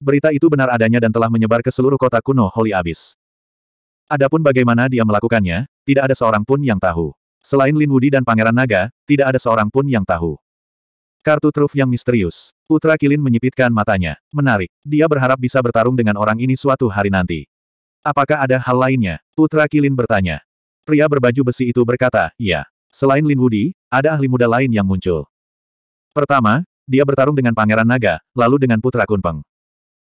Berita itu benar adanya dan telah menyebar ke seluruh kota kuno Holy Abyss. Adapun bagaimana dia melakukannya, tidak ada seorang pun yang tahu. Selain Lin Wudi dan Pangeran Naga, tidak ada seorang pun yang tahu. Kartu truf yang misterius. Putra Kilin menyipitkan matanya. Menarik. Dia berharap bisa bertarung dengan orang ini suatu hari nanti. Apakah ada hal lainnya? Putra Kilin bertanya. Pria berbaju besi itu berkata, "Ya. Selain Lin Wudi, ada ahli muda lain yang muncul. Pertama, dia bertarung dengan Pangeran Naga, lalu dengan Putra Kunpeng.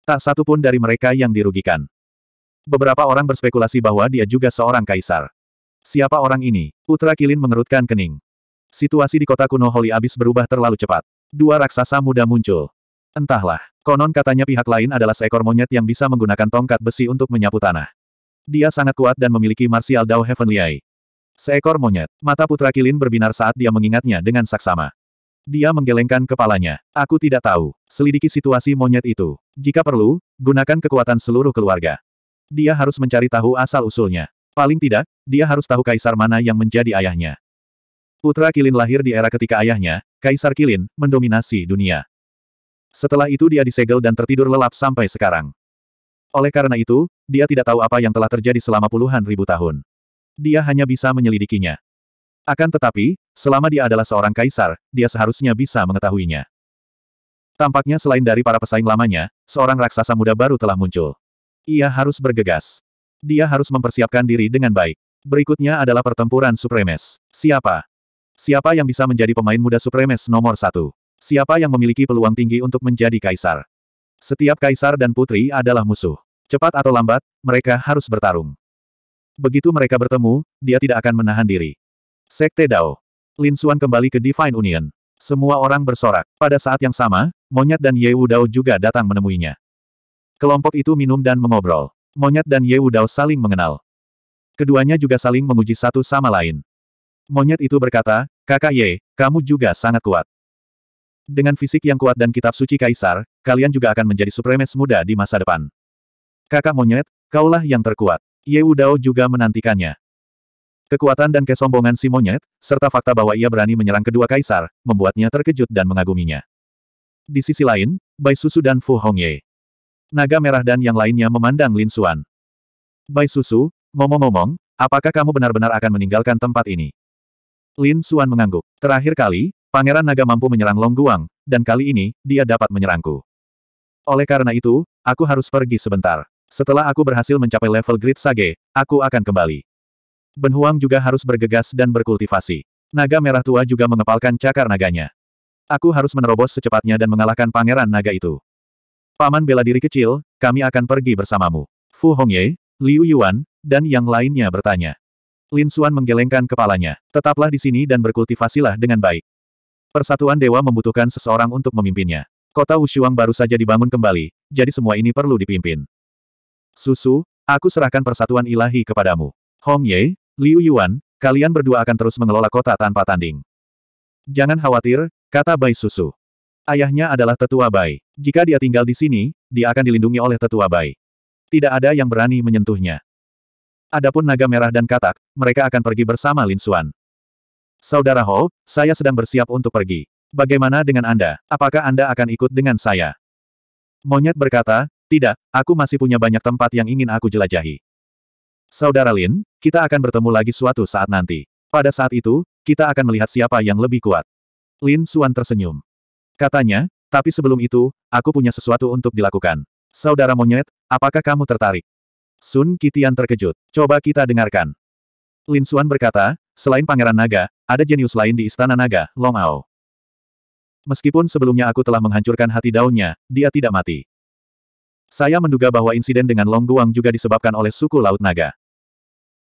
Tak satu pun dari mereka yang dirugikan. Beberapa orang berspekulasi bahwa dia juga seorang kaisar. Siapa orang ini? Putra Kilin mengerutkan kening. Situasi di kota kuno Holy Abyss berubah terlalu cepat. Dua raksasa muda muncul. Entahlah, konon katanya pihak lain adalah seekor monyet yang bisa menggunakan tongkat besi untuk menyapu tanah. Dia sangat kuat dan memiliki martial Dao Heavenly Eye. Seekor monyet, mata Putra Kilin berbinar saat dia mengingatnya dengan saksama. Dia menggelengkan kepalanya. Aku tidak tahu. Selidiki situasi monyet itu. Jika perlu, gunakan kekuatan seluruh keluarga. Dia harus mencari tahu asal-usulnya. Paling tidak, dia harus tahu kaisar mana yang menjadi ayahnya. Putra Kilin lahir di era ketika ayahnya, Kaisar Kilin, mendominasi dunia. Setelah itu dia disegel dan tertidur lelap sampai sekarang. Oleh karena itu, dia tidak tahu apa yang telah terjadi selama puluhan ribu tahun. Dia hanya bisa menyelidikinya. Akan tetapi, Selama dia adalah seorang kaisar, dia seharusnya bisa mengetahuinya. Tampaknya selain dari para pesaing lamanya, seorang raksasa muda baru telah muncul. Ia harus bergegas. Dia harus mempersiapkan diri dengan baik. Berikutnya adalah pertempuran supremes. Siapa? Siapa yang bisa menjadi pemain muda supremes nomor satu? Siapa yang memiliki peluang tinggi untuk menjadi kaisar? Setiap kaisar dan putri adalah musuh. Cepat atau lambat, mereka harus bertarung. Begitu mereka bertemu, dia tidak akan menahan diri. Sekte Dao. Lin Xuan kembali ke Divine Union. Semua orang bersorak. Pada saat yang sama, Monyet dan Ye Wudao juga datang menemuinya. Kelompok itu minum dan mengobrol. Monyet dan Ye Wudao saling mengenal. Keduanya juga saling menguji satu sama lain. Monyet itu berkata, Kakak Ye, kamu juga sangat kuat. Dengan fisik yang kuat dan kitab suci kaisar, kalian juga akan menjadi supremes muda di masa depan. Kakak monyet, kaulah yang terkuat. Ye Wudao juga menantikannya. Kekuatan dan kesombongan si monyet, serta fakta bahwa ia berani menyerang kedua kaisar, membuatnya terkejut dan mengaguminya. Di sisi lain, Bai Susu dan Fu Hongye. Naga merah dan yang lainnya memandang Lin Xuan. Bai Susu, ngomong-ngomong, apakah kamu benar-benar akan meninggalkan tempat ini? Lin Xuan mengangguk. Terakhir kali, Pangeran Naga mampu menyerang Long Guang, dan kali ini, dia dapat menyerangku. Oleh karena itu, aku harus pergi sebentar. Setelah aku berhasil mencapai level Grid Sage, aku akan kembali. Ben Huang juga harus bergegas dan berkultivasi. Naga merah tua juga mengepalkan cakar naganya. Aku harus menerobos secepatnya dan mengalahkan pangeran naga itu. Paman bela diri kecil, kami akan pergi bersamamu. Fu Hongye, Liu Yuan, dan yang lainnya bertanya. Lin Xuan menggelengkan kepalanya. Tetaplah di sini dan berkultivasilah dengan baik. Persatuan Dewa membutuhkan seseorang untuk memimpinnya. Kota Wushuang baru saja dibangun kembali, jadi semua ini perlu dipimpin. Susu, aku serahkan persatuan ilahi kepadamu. Hongye. Liu Yuan, kalian berdua akan terus mengelola kota tanpa tanding. Jangan khawatir, kata Bai Susu. Ayahnya adalah tetua Bai. Jika dia tinggal di sini, dia akan dilindungi oleh tetua Bai. Tidak ada yang berani menyentuhnya. Adapun naga merah dan katak, mereka akan pergi bersama Lin Xuan. Saudara Ho, saya sedang bersiap untuk pergi. Bagaimana dengan Anda? Apakah Anda akan ikut dengan saya? Monyet berkata, tidak, aku masih punya banyak tempat yang ingin aku jelajahi. Saudara Lin, kita akan bertemu lagi suatu saat nanti. Pada saat itu, kita akan melihat siapa yang lebih kuat. Lin Suan tersenyum. Katanya, tapi sebelum itu, aku punya sesuatu untuk dilakukan. Saudara monyet, apakah kamu tertarik? Sun Kitian terkejut. Coba kita dengarkan. Lin Suan berkata, selain Pangeran Naga, ada jenius lain di Istana Naga, Long Ao. Meskipun sebelumnya aku telah menghancurkan hati daunnya, dia tidak mati. Saya menduga bahwa insiden dengan Long Guang juga disebabkan oleh suku Laut Naga.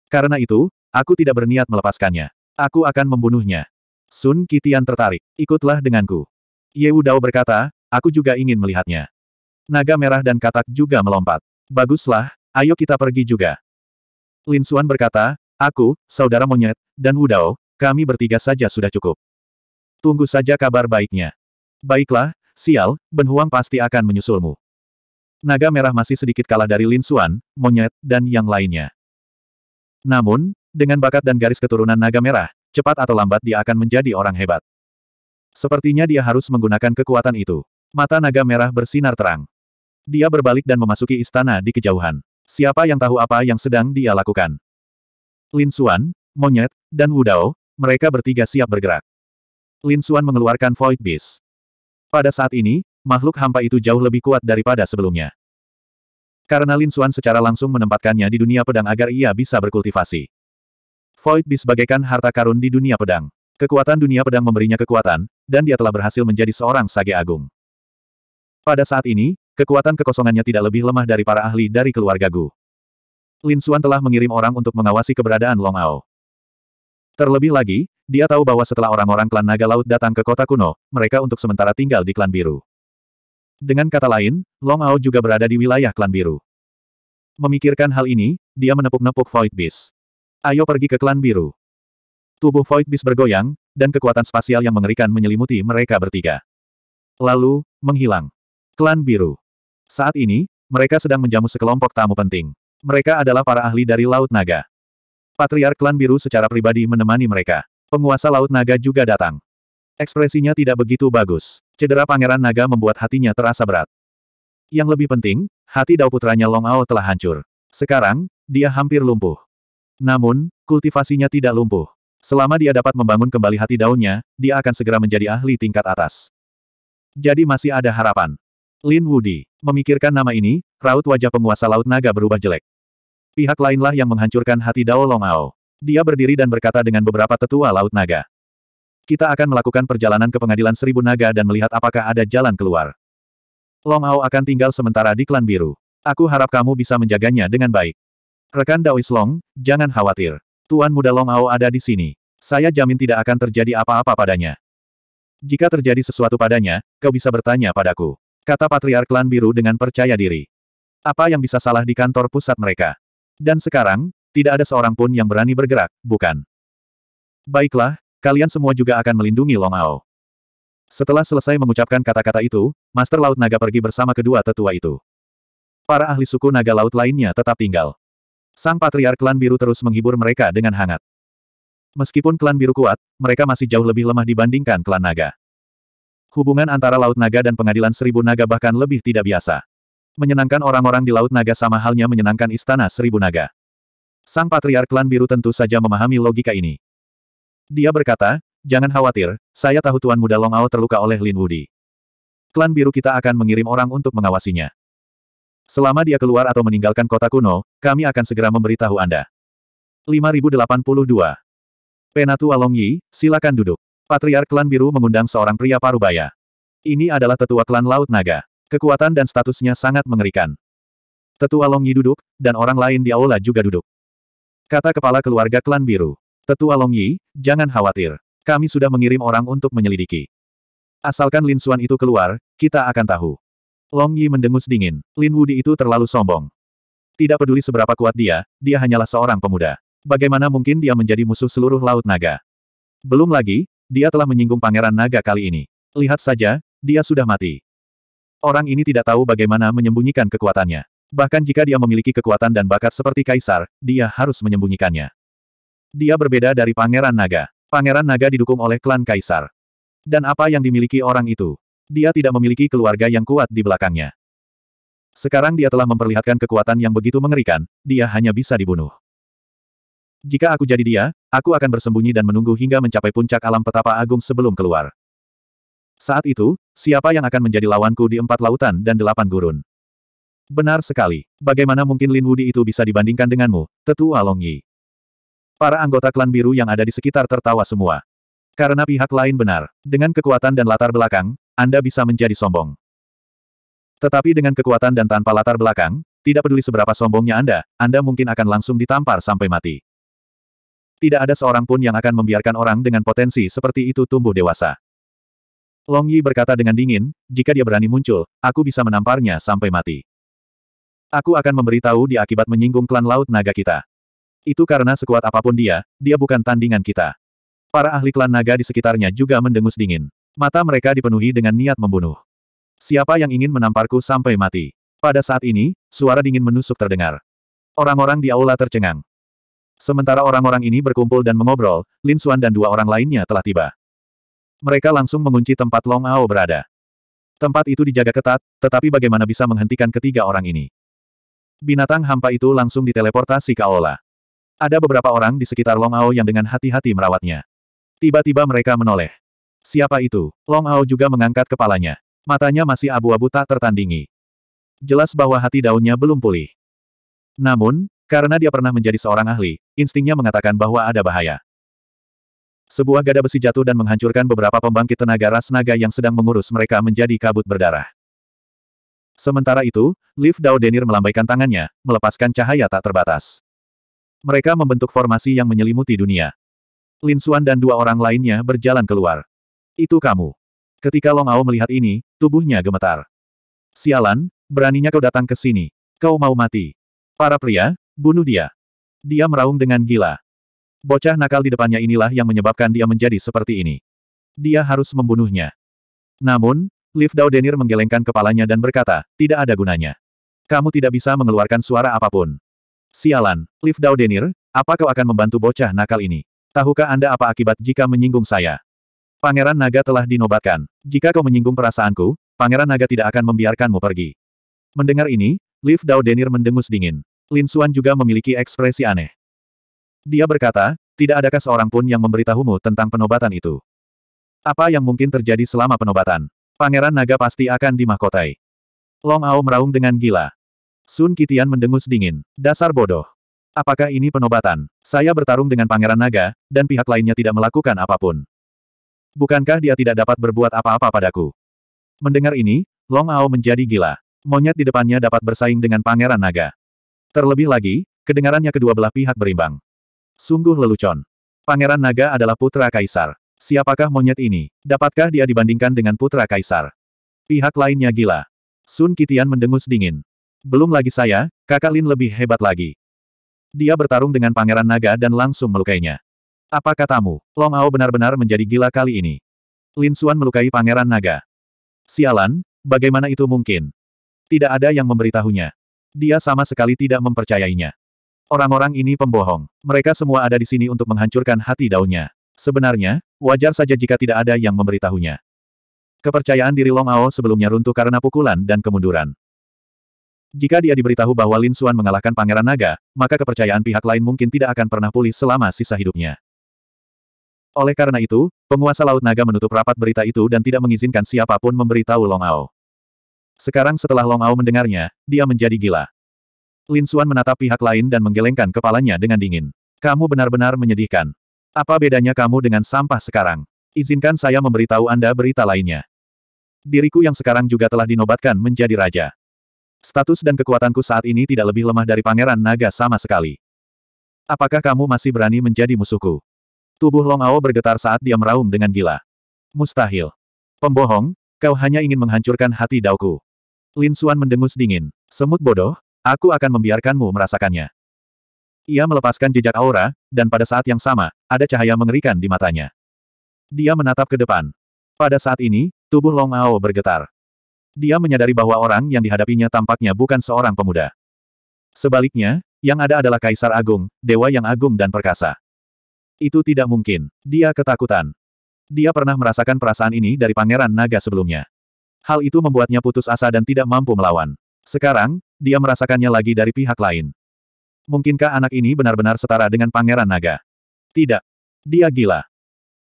Karena itu, aku tidak berniat melepaskannya. Aku akan membunuhnya. Sun Kitian tertarik. Ikutlah denganku. Ye Dao berkata, aku juga ingin melihatnya. Naga merah dan katak juga melompat. Baguslah, ayo kita pergi juga. Lin Suan berkata, aku, saudara monyet, dan Wu Dao, kami bertiga saja sudah cukup. Tunggu saja kabar baiknya. Baiklah, sial, Ben Huang pasti akan menyusulmu. Naga merah masih sedikit kalah dari Lin Suan, monyet, dan yang lainnya. Namun, dengan bakat dan garis keturunan naga merah, cepat atau lambat dia akan menjadi orang hebat. Sepertinya dia harus menggunakan kekuatan itu. Mata naga merah bersinar terang. Dia berbalik dan memasuki istana di kejauhan. Siapa yang tahu apa yang sedang dia lakukan? Lin Xuan, Monyet, dan Wu Dao, mereka bertiga siap bergerak. Lin Xuan mengeluarkan Void Beast. Pada saat ini, makhluk hampa itu jauh lebih kuat daripada sebelumnya. Karena Lin Xuan secara langsung menempatkannya di dunia pedang agar ia bisa berkultivasi. Void Beast bagaikan harta karun di dunia pedang. Kekuatan dunia pedang memberinya kekuatan, dan dia telah berhasil menjadi seorang sage agung. Pada saat ini, kekuatan kekosongannya tidak lebih lemah dari para ahli dari keluarga Gu. Lin Xuan telah mengirim orang untuk mengawasi keberadaan Long Ao. Terlebih lagi, dia tahu bahwa setelah orang-orang klan naga laut datang ke kota kuno, mereka untuk sementara tinggal di klan biru. Dengan kata lain, Long Ao juga berada di wilayah klan biru. Memikirkan hal ini, dia menepuk-nepuk Void Beast. Ayo pergi ke klan biru. Tubuh Void Beast bergoyang, dan kekuatan spasial yang mengerikan menyelimuti mereka bertiga. Lalu, menghilang. Klan biru. Saat ini, mereka sedang menjamu sekelompok tamu penting. Mereka adalah para ahli dari Laut Naga. Patriark Klan Biru secara pribadi menemani mereka. Penguasa Laut Naga juga datang. Ekspresinya tidak begitu bagus. Cedera Pangeran Naga membuat hatinya terasa berat. Yang lebih penting, hati dao putranya Long Ao telah hancur. Sekarang, dia hampir lumpuh. Namun, kultivasinya tidak lumpuh. Selama dia dapat membangun kembali hati daunnya, dia akan segera menjadi ahli tingkat atas. Jadi masih ada harapan. Lin Wudi, memikirkan nama ini, raut wajah penguasa Laut Naga berubah jelek. Pihak lainlah yang menghancurkan hati Dao Long Ao. Dia berdiri dan berkata dengan beberapa tetua Laut Naga. Kita akan melakukan perjalanan ke pengadilan seribu naga dan melihat apakah ada jalan keluar. Long Ao akan tinggal sementara di klan biru. Aku harap kamu bisa menjaganya dengan baik. Rekan Daois Long, jangan khawatir. Tuan muda Long Ao ada di sini. Saya jamin tidak akan terjadi apa-apa padanya. Jika terjadi sesuatu padanya, kau bisa bertanya padaku. Kata Patriark Klan Biru dengan percaya diri. Apa yang bisa salah di kantor pusat mereka? Dan sekarang, tidak ada seorang pun yang berani bergerak, bukan? Baiklah, Kalian semua juga akan melindungi Long Ao. Setelah selesai mengucapkan kata-kata itu, Master Laut Naga pergi bersama kedua tetua itu. Para ahli suku naga laut lainnya tetap tinggal. Sang Patriark Klan Biru terus menghibur mereka dengan hangat. Meskipun Klan Biru kuat, mereka masih jauh lebih lemah dibandingkan Klan Naga. Hubungan antara Laut Naga dan Pengadilan Seribu Naga bahkan lebih tidak biasa. Menyenangkan orang-orang di Laut Naga sama halnya menyenangkan Istana Seribu Naga. Sang Patriark Klan Biru tentu saja memahami logika ini. Dia berkata, jangan khawatir, saya tahu Tuan Muda Long Ao terluka oleh Lin Wudi. Klan biru kita akan mengirim orang untuk mengawasinya. Selama dia keluar atau meninggalkan kota kuno, kami akan segera memberitahu Anda. 5082. Penatua Long Yi, silakan duduk. Patriark Klan Biru mengundang seorang pria parubaya. Ini adalah tetua Klan Laut Naga. Kekuatan dan statusnya sangat mengerikan. Tetua Long Yi duduk, dan orang lain di aula juga duduk. Kata kepala keluarga Klan Biru. Tetua Long Yi, jangan khawatir. Kami sudah mengirim orang untuk menyelidiki. Asalkan Lin Xuan itu keluar, kita akan tahu. Long Yi mendengus dingin. Lin Wudi itu terlalu sombong. Tidak peduli seberapa kuat dia, dia hanyalah seorang pemuda. Bagaimana mungkin dia menjadi musuh seluruh Laut Naga? Belum lagi, dia telah menyinggung Pangeran Naga kali ini. Lihat saja, dia sudah mati. Orang ini tidak tahu bagaimana menyembunyikan kekuatannya. Bahkan jika dia memiliki kekuatan dan bakat seperti Kaisar, dia harus menyembunyikannya. Dia berbeda dari Pangeran Naga. Pangeran Naga didukung oleh klan Kaisar. Dan apa yang dimiliki orang itu? Dia tidak memiliki keluarga yang kuat di belakangnya. Sekarang dia telah memperlihatkan kekuatan yang begitu mengerikan, dia hanya bisa dibunuh. Jika aku jadi dia, aku akan bersembunyi dan menunggu hingga mencapai puncak alam petapa agung sebelum keluar. Saat itu, siapa yang akan menjadi lawanku di empat lautan dan delapan gurun? Benar sekali. Bagaimana mungkin Lin Wudi itu bisa dibandingkan denganmu, tetua Long Yi? Para anggota klan biru yang ada di sekitar tertawa semua. Karena pihak lain benar, dengan kekuatan dan latar belakang, Anda bisa menjadi sombong. Tetapi dengan kekuatan dan tanpa latar belakang, tidak peduli seberapa sombongnya Anda, Anda mungkin akan langsung ditampar sampai mati. Tidak ada seorang pun yang akan membiarkan orang dengan potensi seperti itu tumbuh dewasa. Long Yi berkata dengan dingin, jika dia berani muncul, aku bisa menamparnya sampai mati. Aku akan memberitahu di akibat menyinggung klan laut naga kita. Itu karena sekuat apapun dia, dia bukan tandingan kita. Para ahli klan naga di sekitarnya juga mendengus dingin. Mata mereka dipenuhi dengan niat membunuh. Siapa yang ingin menamparku sampai mati? Pada saat ini, suara dingin menusuk terdengar. Orang-orang di aula tercengang. Sementara orang-orang ini berkumpul dan mengobrol, Lin Xuan dan dua orang lainnya telah tiba. Mereka langsung mengunci tempat Long Ao berada. Tempat itu dijaga ketat, tetapi bagaimana bisa menghentikan ketiga orang ini? Binatang hampa itu langsung diteleportasi ke aula. Ada beberapa orang di sekitar Long Ao yang dengan hati-hati merawatnya. Tiba-tiba mereka menoleh. Siapa itu? Long Ao juga mengangkat kepalanya. Matanya masih abu-abu tak tertandingi. Jelas bahwa hati daunnya belum pulih. Namun, karena dia pernah menjadi seorang ahli, instingnya mengatakan bahwa ada bahaya. Sebuah gada besi jatuh dan menghancurkan beberapa pembangkit tenaga ras naga yang sedang mengurus mereka menjadi kabut berdarah. Sementara itu, Liv Dao Denir melambaikan tangannya, melepaskan cahaya tak terbatas. Mereka membentuk formasi yang menyelimuti dunia. Lin Xuan dan dua orang lainnya berjalan keluar. Itu kamu. Ketika Long Ao melihat ini, tubuhnya gemetar. Sialan, beraninya kau datang ke sini. Kau mau mati. Para pria, bunuh dia. Dia meraung dengan gila. Bocah nakal di depannya inilah yang menyebabkan dia menjadi seperti ini. Dia harus membunuhnya. Namun, Liv Dao Denir menggelengkan kepalanya dan berkata, tidak ada gunanya. Kamu tidak bisa mengeluarkan suara apapun. Sialan, Liv Daudenir, apa kau akan membantu bocah nakal ini? Tahukah Anda apa akibat jika menyinggung saya? Pangeran Naga telah dinobatkan. Jika kau menyinggung perasaanku, Pangeran Naga tidak akan membiarkanmu pergi. Mendengar ini, Liv Daudenir mendengus dingin. Lin Xuan juga memiliki ekspresi aneh. Dia berkata, tidak adakah seorang pun yang memberitahumu tentang penobatan itu? Apa yang mungkin terjadi selama penobatan? Pangeran Naga pasti akan dimahkotai. Long Ao meraung dengan gila. Sun Kitian mendengus dingin. Dasar bodoh. Apakah ini penobatan? Saya bertarung dengan Pangeran Naga, dan pihak lainnya tidak melakukan apapun. Bukankah dia tidak dapat berbuat apa-apa padaku? Mendengar ini, Long Ao menjadi gila. Monyet di depannya dapat bersaing dengan Pangeran Naga. Terlebih lagi, kedengarannya kedua belah pihak berimbang. Sungguh lelucon. Pangeran Naga adalah putra kaisar. Siapakah monyet ini? Dapatkah dia dibandingkan dengan putra kaisar? Pihak lainnya gila. Sun Kitian mendengus dingin. Belum lagi saya, kakak Lin lebih hebat lagi. Dia bertarung dengan pangeran naga dan langsung melukainya. Apa katamu, Long Ao benar-benar menjadi gila kali ini. Lin Suan melukai pangeran naga. Sialan, bagaimana itu mungkin? Tidak ada yang memberitahunya. Dia sama sekali tidak mempercayainya. Orang-orang ini pembohong. Mereka semua ada di sini untuk menghancurkan hati daunnya. Sebenarnya, wajar saja jika tidak ada yang memberitahunya. Kepercayaan diri Long Ao sebelumnya runtuh karena pukulan dan kemunduran. Jika dia diberitahu bahwa Lin Xuan mengalahkan Pangeran Naga, maka kepercayaan pihak lain mungkin tidak akan pernah pulih selama sisa hidupnya. Oleh karena itu, penguasa Laut Naga menutup rapat berita itu dan tidak mengizinkan siapapun memberitahu Long Ao. Sekarang setelah Long Ao mendengarnya, dia menjadi gila. Lin Xuan menatap pihak lain dan menggelengkan kepalanya dengan dingin. Kamu benar-benar menyedihkan. Apa bedanya kamu dengan sampah sekarang? Izinkan saya memberitahu Anda berita lainnya. Diriku yang sekarang juga telah dinobatkan menjadi raja. Status dan kekuatanku saat ini tidak lebih lemah dari Pangeran Naga sama sekali. Apakah kamu masih berani menjadi musuhku? Tubuh Long Ao bergetar saat dia meraung dengan gila. Mustahil. Pembohong, kau hanya ingin menghancurkan hati Dauku. Lin Suan mendengus dingin. Semut bodoh, aku akan membiarkanmu merasakannya. Ia melepaskan jejak aura, dan pada saat yang sama, ada cahaya mengerikan di matanya. Dia menatap ke depan. Pada saat ini, tubuh Long Ao bergetar. Dia menyadari bahwa orang yang dihadapinya tampaknya bukan seorang pemuda. Sebaliknya, yang ada adalah Kaisar Agung, Dewa yang Agung dan Perkasa. Itu tidak mungkin. Dia ketakutan. Dia pernah merasakan perasaan ini dari Pangeran Naga sebelumnya. Hal itu membuatnya putus asa dan tidak mampu melawan. Sekarang, dia merasakannya lagi dari pihak lain. Mungkinkah anak ini benar-benar setara dengan Pangeran Naga? Tidak. Dia gila.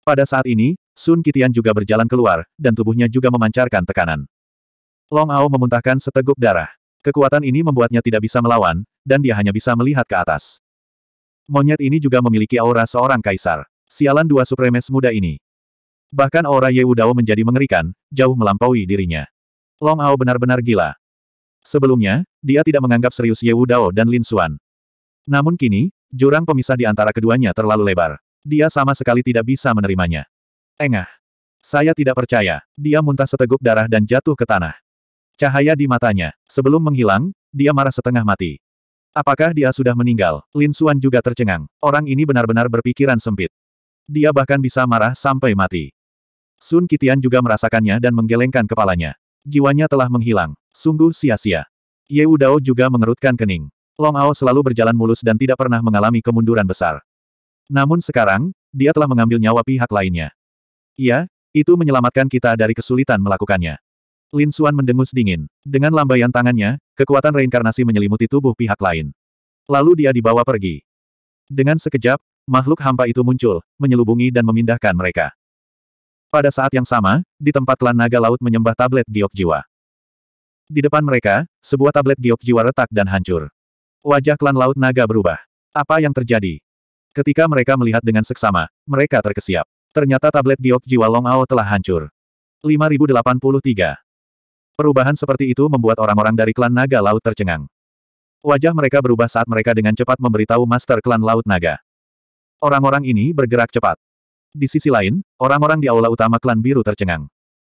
Pada saat ini, Sun Kitian juga berjalan keluar, dan tubuhnya juga memancarkan tekanan. Long Ao memuntahkan seteguk darah. Kekuatan ini membuatnya tidak bisa melawan, dan dia hanya bisa melihat ke atas. Monyet ini juga memiliki aura seorang kaisar. Sialan dua supremes muda ini. Bahkan aura Ye Udao menjadi mengerikan, jauh melampaui dirinya. Long Ao benar-benar gila. Sebelumnya, dia tidak menganggap serius Ye Udao dan Lin Xuan. Namun kini, jurang pemisah di antara keduanya terlalu lebar. Dia sama sekali tidak bisa menerimanya. Engah. Saya tidak percaya. Dia muntah seteguk darah dan jatuh ke tanah. Cahaya di matanya. Sebelum menghilang, dia marah setengah mati. Apakah dia sudah meninggal? Lin Suan juga tercengang. Orang ini benar-benar berpikiran sempit. Dia bahkan bisa marah sampai mati. Sun Kitian juga merasakannya dan menggelengkan kepalanya. Jiwanya telah menghilang. Sungguh sia-sia. Ye Udao juga mengerutkan kening. Long Ao selalu berjalan mulus dan tidak pernah mengalami kemunduran besar. Namun sekarang, dia telah mengambil nyawa pihak lainnya. Iya, itu menyelamatkan kita dari kesulitan melakukannya. Lin Xuan mendengus dingin. Dengan lambaian tangannya, kekuatan reinkarnasi menyelimuti tubuh pihak lain. Lalu dia dibawa pergi. Dengan sekejap, makhluk hampa itu muncul, menyelubungi dan memindahkan mereka. Pada saat yang sama, di tempat klan naga laut menyembah tablet giok jiwa. Di depan mereka, sebuah tablet giok jiwa retak dan hancur. Wajah klan laut naga berubah. Apa yang terjadi? Ketika mereka melihat dengan seksama, mereka terkesiap. Ternyata tablet giok jiwa Long Ao telah hancur. 5083 Perubahan seperti itu membuat orang-orang dari klan naga laut tercengang. Wajah mereka berubah saat mereka dengan cepat memberitahu master klan laut naga. Orang-orang ini bergerak cepat. Di sisi lain, orang-orang di aula utama klan biru tercengang.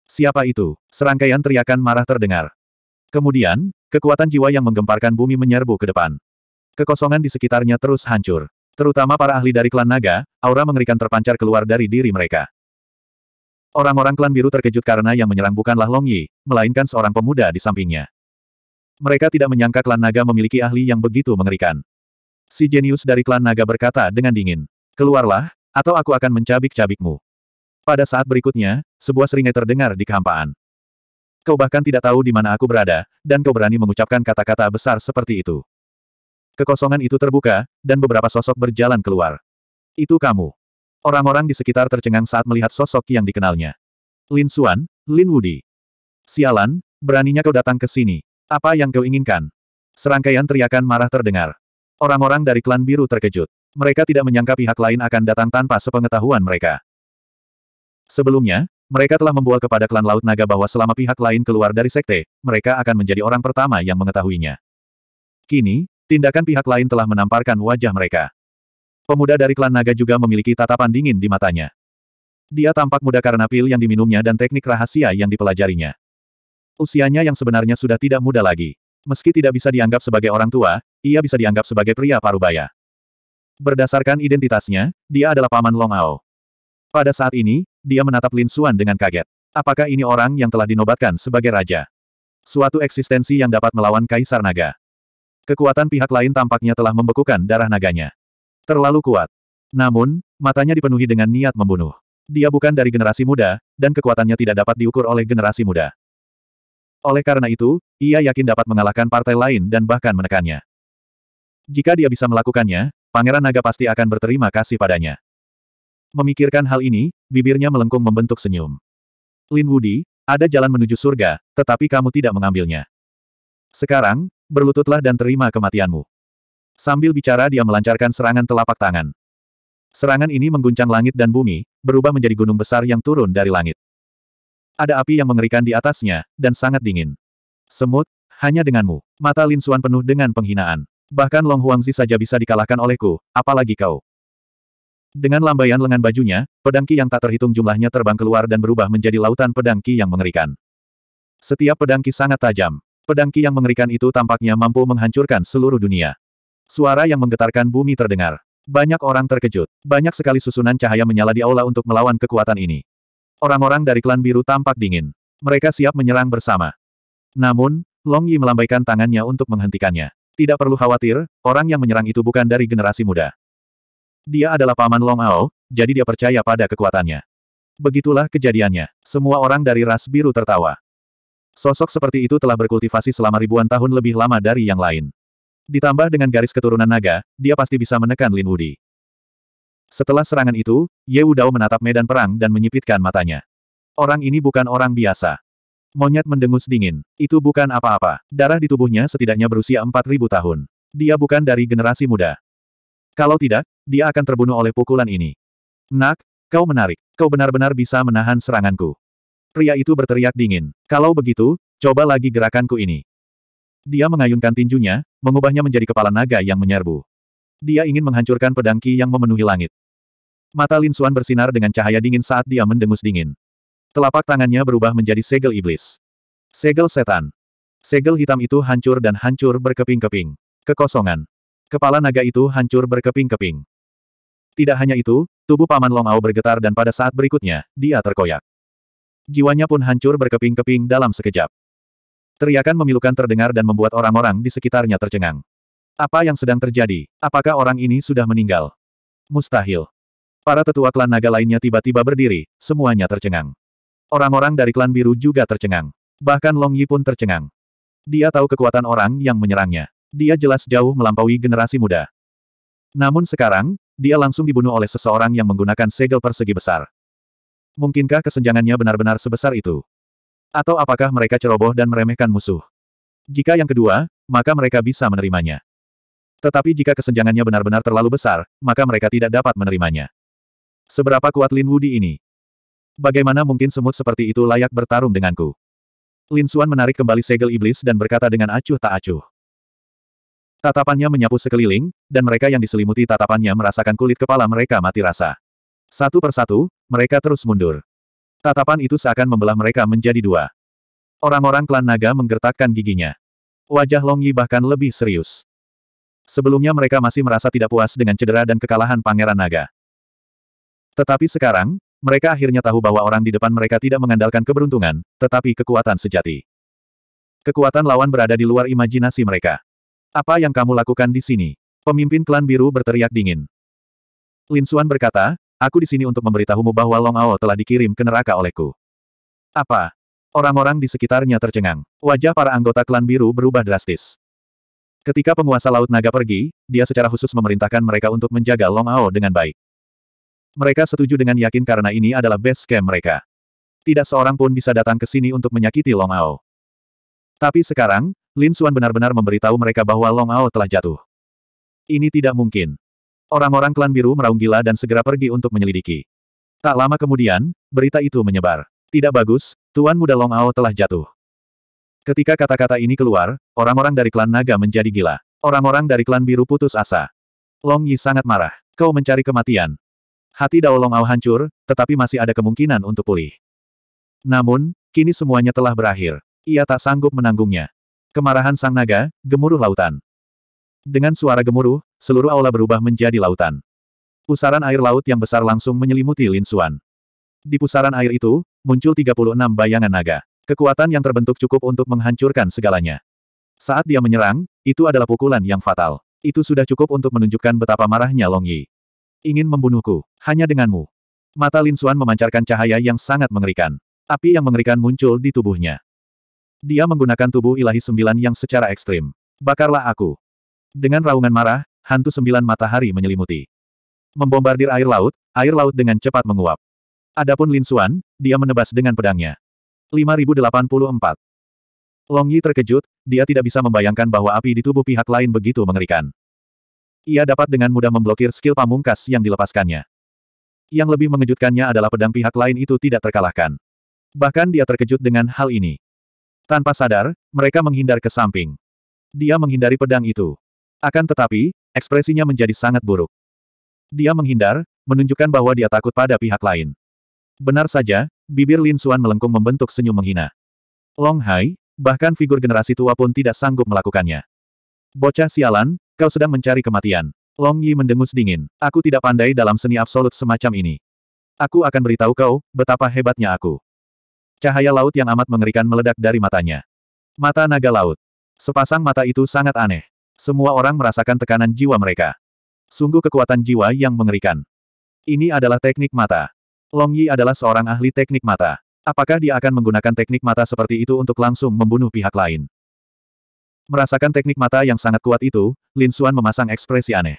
Siapa itu? Serangkaian teriakan marah terdengar. Kemudian, kekuatan jiwa yang menggemparkan bumi menyerbu ke depan. Kekosongan di sekitarnya terus hancur. Terutama para ahli dari klan naga, aura mengerikan terpancar keluar dari diri mereka. Orang-orang klan biru terkejut karena yang menyerang bukanlah Long Yi, melainkan seorang pemuda di sampingnya. Mereka tidak menyangka klan naga memiliki ahli yang begitu mengerikan. Si jenius dari klan naga berkata dengan dingin. Keluarlah, atau aku akan mencabik-cabikmu. Pada saat berikutnya, sebuah seringai terdengar di kehampaan. Kau bahkan tidak tahu di mana aku berada, dan kau berani mengucapkan kata-kata besar seperti itu. Kekosongan itu terbuka, dan beberapa sosok berjalan keluar. Itu kamu. Orang-orang di sekitar tercengang saat melihat sosok yang dikenalnya. Lin Xuan, Lin Wudi. Sialan, beraninya kau datang ke sini. Apa yang kau inginkan? Serangkaian teriakan marah terdengar. Orang-orang dari klan biru terkejut. Mereka tidak menyangka pihak lain akan datang tanpa sepengetahuan mereka. Sebelumnya, mereka telah membual kepada klan Laut Naga bahwa selama pihak lain keluar dari sekte, mereka akan menjadi orang pertama yang mengetahuinya. Kini, tindakan pihak lain telah menamparkan wajah mereka. Pemuda dari klan naga juga memiliki tatapan dingin di matanya. Dia tampak muda karena pil yang diminumnya dan teknik rahasia yang dipelajarinya. Usianya yang sebenarnya sudah tidak muda lagi. Meski tidak bisa dianggap sebagai orang tua, ia bisa dianggap sebagai pria parubaya. Berdasarkan identitasnya, dia adalah paman Long Ao. Pada saat ini, dia menatap Lin Xuan dengan kaget. Apakah ini orang yang telah dinobatkan sebagai raja? Suatu eksistensi yang dapat melawan Kaisar Naga. Kekuatan pihak lain tampaknya telah membekukan darah naganya. Terlalu kuat. Namun, matanya dipenuhi dengan niat membunuh. Dia bukan dari generasi muda, dan kekuatannya tidak dapat diukur oleh generasi muda. Oleh karena itu, ia yakin dapat mengalahkan partai lain dan bahkan menekannya. Jika dia bisa melakukannya, Pangeran Naga pasti akan berterima kasih padanya. Memikirkan hal ini, bibirnya melengkung membentuk senyum. Lin Wudi, ada jalan menuju surga, tetapi kamu tidak mengambilnya. Sekarang, berlututlah dan terima kematianmu. Sambil bicara dia melancarkan serangan telapak tangan. Serangan ini mengguncang langit dan bumi, berubah menjadi gunung besar yang turun dari langit. Ada api yang mengerikan di atasnya, dan sangat dingin. Semut, hanya denganmu. Mata Lin Suan penuh dengan penghinaan. Bahkan Long Huangzi saja bisa dikalahkan olehku, apalagi kau. Dengan lambaian lengan bajunya, pedangki yang tak terhitung jumlahnya terbang keluar dan berubah menjadi lautan pedangki yang mengerikan. Setiap pedangki sangat tajam. Pedangki yang mengerikan itu tampaknya mampu menghancurkan seluruh dunia. Suara yang menggetarkan bumi terdengar. Banyak orang terkejut. Banyak sekali susunan cahaya menyala di aula untuk melawan kekuatan ini. Orang-orang dari klan biru tampak dingin. Mereka siap menyerang bersama. Namun, Long Yi melambaikan tangannya untuk menghentikannya. Tidak perlu khawatir, orang yang menyerang itu bukan dari generasi muda. Dia adalah paman Long Ao, jadi dia percaya pada kekuatannya. Begitulah kejadiannya. Semua orang dari ras biru tertawa. Sosok seperti itu telah berkultivasi selama ribuan tahun lebih lama dari yang lain. Ditambah dengan garis keturunan naga, dia pasti bisa menekan Lin Wudi. Setelah serangan itu, Ye Wudao menatap medan perang dan menyipitkan matanya. Orang ini bukan orang biasa. Monyet mendengus dingin. Itu bukan apa-apa. Darah di tubuhnya setidaknya berusia 4.000 tahun. Dia bukan dari generasi muda. Kalau tidak, dia akan terbunuh oleh pukulan ini. Nak, kau menarik. Kau benar-benar bisa menahan seranganku. Pria itu berteriak dingin. Kalau begitu, coba lagi gerakanku ini. Dia mengayunkan tinjunya, mengubahnya menjadi kepala naga yang menyerbu. Dia ingin menghancurkan pedang Qi yang memenuhi langit. Mata Lin Xuan bersinar dengan cahaya dingin saat dia mendengus dingin. Telapak tangannya berubah menjadi segel iblis. Segel setan. Segel hitam itu hancur dan hancur berkeping-keping. Kekosongan. Kepala naga itu hancur berkeping-keping. Tidak hanya itu, tubuh Paman Long Ao bergetar dan pada saat berikutnya, dia terkoyak. Jiwanya pun hancur berkeping-keping dalam sekejap. Teriakan memilukan terdengar dan membuat orang-orang di sekitarnya tercengang. Apa yang sedang terjadi? Apakah orang ini sudah meninggal? Mustahil. Para tetua klan naga lainnya tiba-tiba berdiri, semuanya tercengang. Orang-orang dari klan biru juga tercengang. Bahkan Long Yi pun tercengang. Dia tahu kekuatan orang yang menyerangnya. Dia jelas jauh melampaui generasi muda. Namun sekarang, dia langsung dibunuh oleh seseorang yang menggunakan segel persegi besar. Mungkinkah kesenjangannya benar-benar sebesar itu? Atau apakah mereka ceroboh dan meremehkan musuh? Jika yang kedua, maka mereka bisa menerimanya. Tetapi jika kesenjangannya benar-benar terlalu besar, maka mereka tidak dapat menerimanya. Seberapa kuat Lin Wudi ini? Bagaimana mungkin semut seperti itu layak bertarung denganku? Lin Xuan menarik kembali segel iblis dan berkata dengan acuh tak acuh. Tatapannya menyapu sekeliling, dan mereka yang diselimuti tatapannya merasakan kulit kepala mereka mati rasa. Satu persatu, mereka terus mundur. Tatapan itu seakan membelah mereka menjadi dua. Orang-orang klan naga menggertakkan giginya. Wajah Long Yi bahkan lebih serius. Sebelumnya mereka masih merasa tidak puas dengan cedera dan kekalahan pangeran naga. Tetapi sekarang, mereka akhirnya tahu bahwa orang di depan mereka tidak mengandalkan keberuntungan, tetapi kekuatan sejati. Kekuatan lawan berada di luar imajinasi mereka. Apa yang kamu lakukan di sini? Pemimpin klan biru berteriak dingin. Lin Suan berkata, Aku di sini untuk memberitahumu bahwa Long Ao telah dikirim ke neraka olehku. Apa? Orang-orang di sekitarnya tercengang. Wajah para anggota klan biru berubah drastis. Ketika penguasa Laut Naga pergi, dia secara khusus memerintahkan mereka untuk menjaga Long Ao dengan baik. Mereka setuju dengan yakin karena ini adalah base camp mereka. Tidak seorang pun bisa datang ke sini untuk menyakiti Long Ao. Tapi sekarang, Lin Suan benar-benar memberitahu mereka bahwa Long Ao telah jatuh. Ini tidak mungkin. Orang-orang klan biru meraung gila dan segera pergi untuk menyelidiki. Tak lama kemudian, berita itu menyebar. Tidak bagus, Tuan Muda Long Ao telah jatuh. Ketika kata-kata ini keluar, orang-orang dari klan naga menjadi gila. Orang-orang dari klan biru putus asa. Long Yi sangat marah. Kau mencari kematian. Hati Dao Long Ao hancur, tetapi masih ada kemungkinan untuk pulih. Namun, kini semuanya telah berakhir. Ia tak sanggup menanggungnya. Kemarahan sang naga, gemuruh lautan. Dengan suara gemuruh, seluruh aula berubah menjadi lautan. Pusaran air laut yang besar langsung menyelimuti Lin Xuan. Di pusaran air itu, muncul 36 bayangan naga. Kekuatan yang terbentuk cukup untuk menghancurkan segalanya. Saat dia menyerang, itu adalah pukulan yang fatal. Itu sudah cukup untuk menunjukkan betapa marahnya Long Yi. Ingin membunuhku, hanya denganmu. Mata Lin Xuan memancarkan cahaya yang sangat mengerikan. Api yang mengerikan muncul di tubuhnya. Dia menggunakan tubuh ilahi sembilan yang secara ekstrim. Bakarlah aku. Dengan raungan marah, hantu sembilan matahari menyelimuti. Membombardir air laut, air laut dengan cepat menguap. Adapun Lin Xuan, dia menebas dengan pedangnya. 5084. Long Yi terkejut, dia tidak bisa membayangkan bahwa api di tubuh pihak lain begitu mengerikan. Ia dapat dengan mudah memblokir skill pamungkas yang dilepaskannya. Yang lebih mengejutkannya adalah pedang pihak lain itu tidak terkalahkan. Bahkan dia terkejut dengan hal ini. Tanpa sadar, mereka menghindar ke samping. Dia menghindari pedang itu. Akan tetapi, ekspresinya menjadi sangat buruk. Dia menghindar, menunjukkan bahwa dia takut pada pihak lain. Benar saja, bibir Lin Suan melengkung membentuk senyum menghina. Long Hai, bahkan figur generasi tua pun tidak sanggup melakukannya. Bocah sialan, kau sedang mencari kematian. Long Yi mendengus dingin. Aku tidak pandai dalam seni absolut semacam ini. Aku akan beritahu kau, betapa hebatnya aku. Cahaya laut yang amat mengerikan meledak dari matanya. Mata naga laut. Sepasang mata itu sangat aneh. Semua orang merasakan tekanan jiwa mereka. Sungguh kekuatan jiwa yang mengerikan. Ini adalah teknik mata. Long Yi adalah seorang ahli teknik mata. Apakah dia akan menggunakan teknik mata seperti itu untuk langsung membunuh pihak lain? Merasakan teknik mata yang sangat kuat itu, Lin Xuan memasang ekspresi aneh.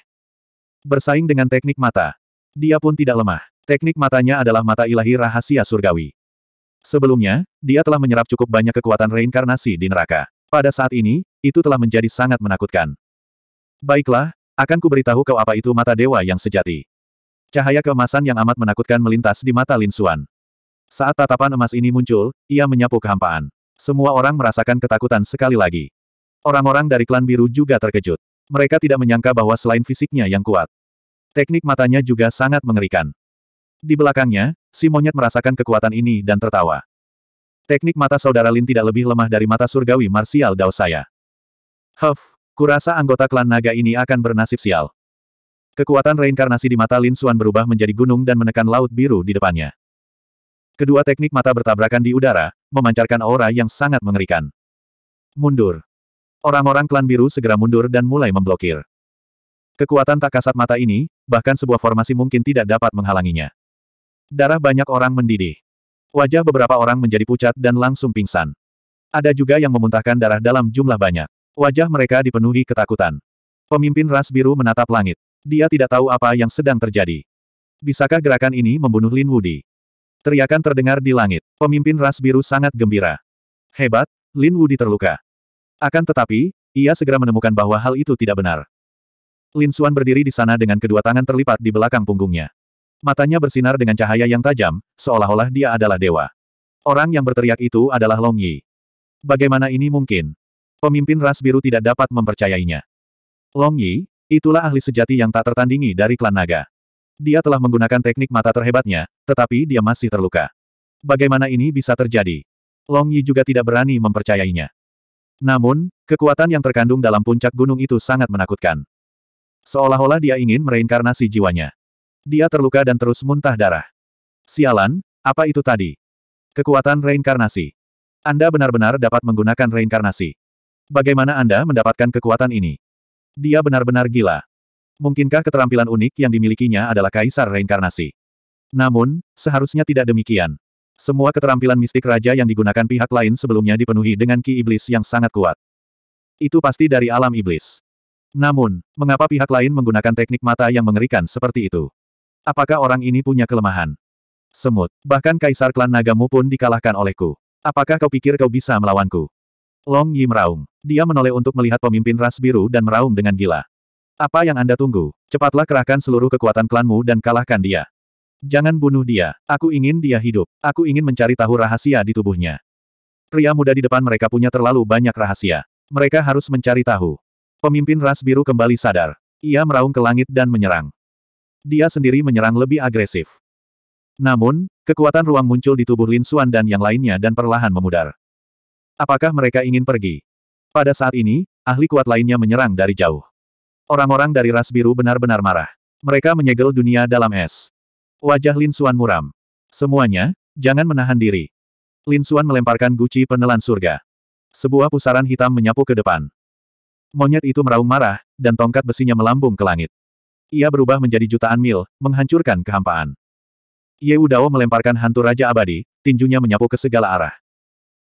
Bersaing dengan teknik mata. Dia pun tidak lemah. Teknik matanya adalah mata ilahi rahasia surgawi. Sebelumnya, dia telah menyerap cukup banyak kekuatan reinkarnasi di neraka. Pada saat ini, itu telah menjadi sangat menakutkan. Baiklah, akan kuberitahu kau apa itu mata dewa yang sejati. Cahaya keemasan yang amat menakutkan melintas di mata Lin Xuan. Saat tatapan emas ini muncul, ia menyapu kehampaan. Semua orang merasakan ketakutan sekali lagi. Orang-orang dari klan biru juga terkejut. Mereka tidak menyangka bahwa selain fisiknya yang kuat, teknik matanya juga sangat mengerikan. Di belakangnya, si monyet merasakan kekuatan ini dan tertawa. Teknik mata saudara Lin tidak lebih lemah dari mata surgawi marsial Dao saya. Huff, kurasa anggota klan naga ini akan bernasib sial. Kekuatan reinkarnasi di mata Lin Suan berubah menjadi gunung dan menekan laut biru di depannya. Kedua teknik mata bertabrakan di udara, memancarkan aura yang sangat mengerikan. Mundur. Orang-orang klan biru segera mundur dan mulai memblokir. Kekuatan tak kasat mata ini, bahkan sebuah formasi mungkin tidak dapat menghalanginya. Darah banyak orang mendidih. Wajah beberapa orang menjadi pucat dan langsung pingsan. Ada juga yang memuntahkan darah dalam jumlah banyak. Wajah mereka dipenuhi ketakutan. Pemimpin ras biru menatap langit. Dia tidak tahu apa yang sedang terjadi. Bisakah gerakan ini membunuh Lin Wudi? Teriakan terdengar di langit. Pemimpin ras biru sangat gembira. Hebat, Lin Wudi terluka. Akan tetapi, ia segera menemukan bahwa hal itu tidak benar. Lin Xuan berdiri di sana dengan kedua tangan terlipat di belakang punggungnya. Matanya bersinar dengan cahaya yang tajam, seolah-olah dia adalah dewa. Orang yang berteriak itu adalah Long Yi. Bagaimana ini mungkin? Pemimpin ras biru tidak dapat mempercayainya. Long Yi, itulah ahli sejati yang tak tertandingi dari klan naga. Dia telah menggunakan teknik mata terhebatnya, tetapi dia masih terluka. Bagaimana ini bisa terjadi? Long Yi juga tidak berani mempercayainya. Namun, kekuatan yang terkandung dalam puncak gunung itu sangat menakutkan. Seolah-olah dia ingin mereinkarnasi jiwanya. Dia terluka dan terus muntah darah. Sialan, apa itu tadi? Kekuatan reinkarnasi. Anda benar-benar dapat menggunakan reinkarnasi. Bagaimana Anda mendapatkan kekuatan ini? Dia benar-benar gila. Mungkinkah keterampilan unik yang dimilikinya adalah kaisar reinkarnasi? Namun, seharusnya tidak demikian. Semua keterampilan mistik raja yang digunakan pihak lain sebelumnya dipenuhi dengan ki iblis yang sangat kuat. Itu pasti dari alam iblis. Namun, mengapa pihak lain menggunakan teknik mata yang mengerikan seperti itu? Apakah orang ini punya kelemahan? Semut. Bahkan kaisar klan nagamu pun dikalahkan olehku. Apakah kau pikir kau bisa melawanku? Long Yi meraung. Dia menoleh untuk melihat pemimpin ras biru dan meraung dengan gila. Apa yang Anda tunggu? Cepatlah kerahkan seluruh kekuatan klanmu dan kalahkan dia. Jangan bunuh dia. Aku ingin dia hidup. Aku ingin mencari tahu rahasia di tubuhnya. Pria muda di depan mereka punya terlalu banyak rahasia. Mereka harus mencari tahu. Pemimpin ras biru kembali sadar. Ia meraung ke langit dan menyerang dia sendiri menyerang lebih agresif. Namun, kekuatan ruang muncul di tubuh Lin Xuan dan yang lainnya dan perlahan memudar. Apakah mereka ingin pergi? Pada saat ini, ahli kuat lainnya menyerang dari jauh. Orang-orang dari ras biru benar-benar marah. Mereka menyegel dunia dalam es. Wajah Lin Xuan muram. Semuanya, jangan menahan diri. Lin Xuan melemparkan guci penelan surga. Sebuah pusaran hitam menyapu ke depan. Monyet itu meraung marah, dan tongkat besinya melambung ke langit. Ia berubah menjadi jutaan mil, menghancurkan kehampaan. Ye Udao melemparkan hantu Raja Abadi, tinjunya menyapu ke segala arah.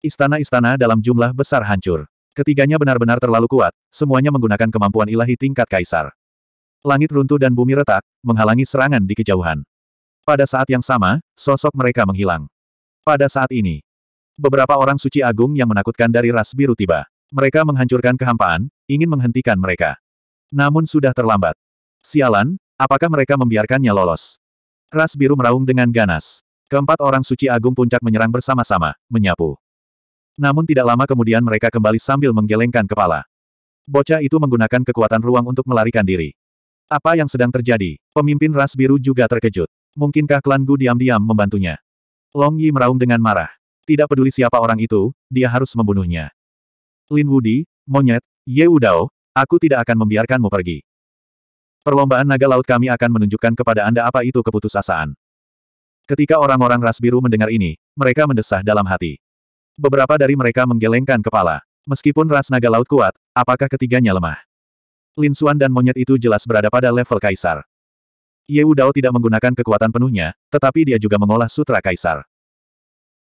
Istana-istana dalam jumlah besar hancur. Ketiganya benar-benar terlalu kuat, semuanya menggunakan kemampuan ilahi tingkat kaisar. Langit runtuh dan bumi retak, menghalangi serangan di kejauhan. Pada saat yang sama, sosok mereka menghilang. Pada saat ini, beberapa orang suci agung yang menakutkan dari ras biru tiba. Mereka menghancurkan kehampaan, ingin menghentikan mereka. Namun sudah terlambat. Sialan, apakah mereka membiarkannya lolos? Ras biru meraung dengan ganas. Keempat orang suci agung puncak menyerang bersama-sama, menyapu. Namun tidak lama kemudian mereka kembali sambil menggelengkan kepala. Bocah itu menggunakan kekuatan ruang untuk melarikan diri. Apa yang sedang terjadi? Pemimpin ras biru juga terkejut. Mungkinkah klan Gu diam-diam membantunya? Long Yi meraung dengan marah. Tidak peduli siapa orang itu, dia harus membunuhnya. Lin Wudi, monyet, Ye Udao, aku tidak akan membiarkanmu pergi. Perlombaan naga laut kami akan menunjukkan kepada Anda apa itu keputusasaan. Ketika orang-orang ras biru mendengar ini, mereka mendesah dalam hati. Beberapa dari mereka menggelengkan kepala. Meskipun ras naga laut kuat, apakah ketiganya lemah? Lin Xuan dan monyet itu jelas berada pada level kaisar. Ye Dao tidak menggunakan kekuatan penuhnya, tetapi dia juga mengolah sutra kaisar.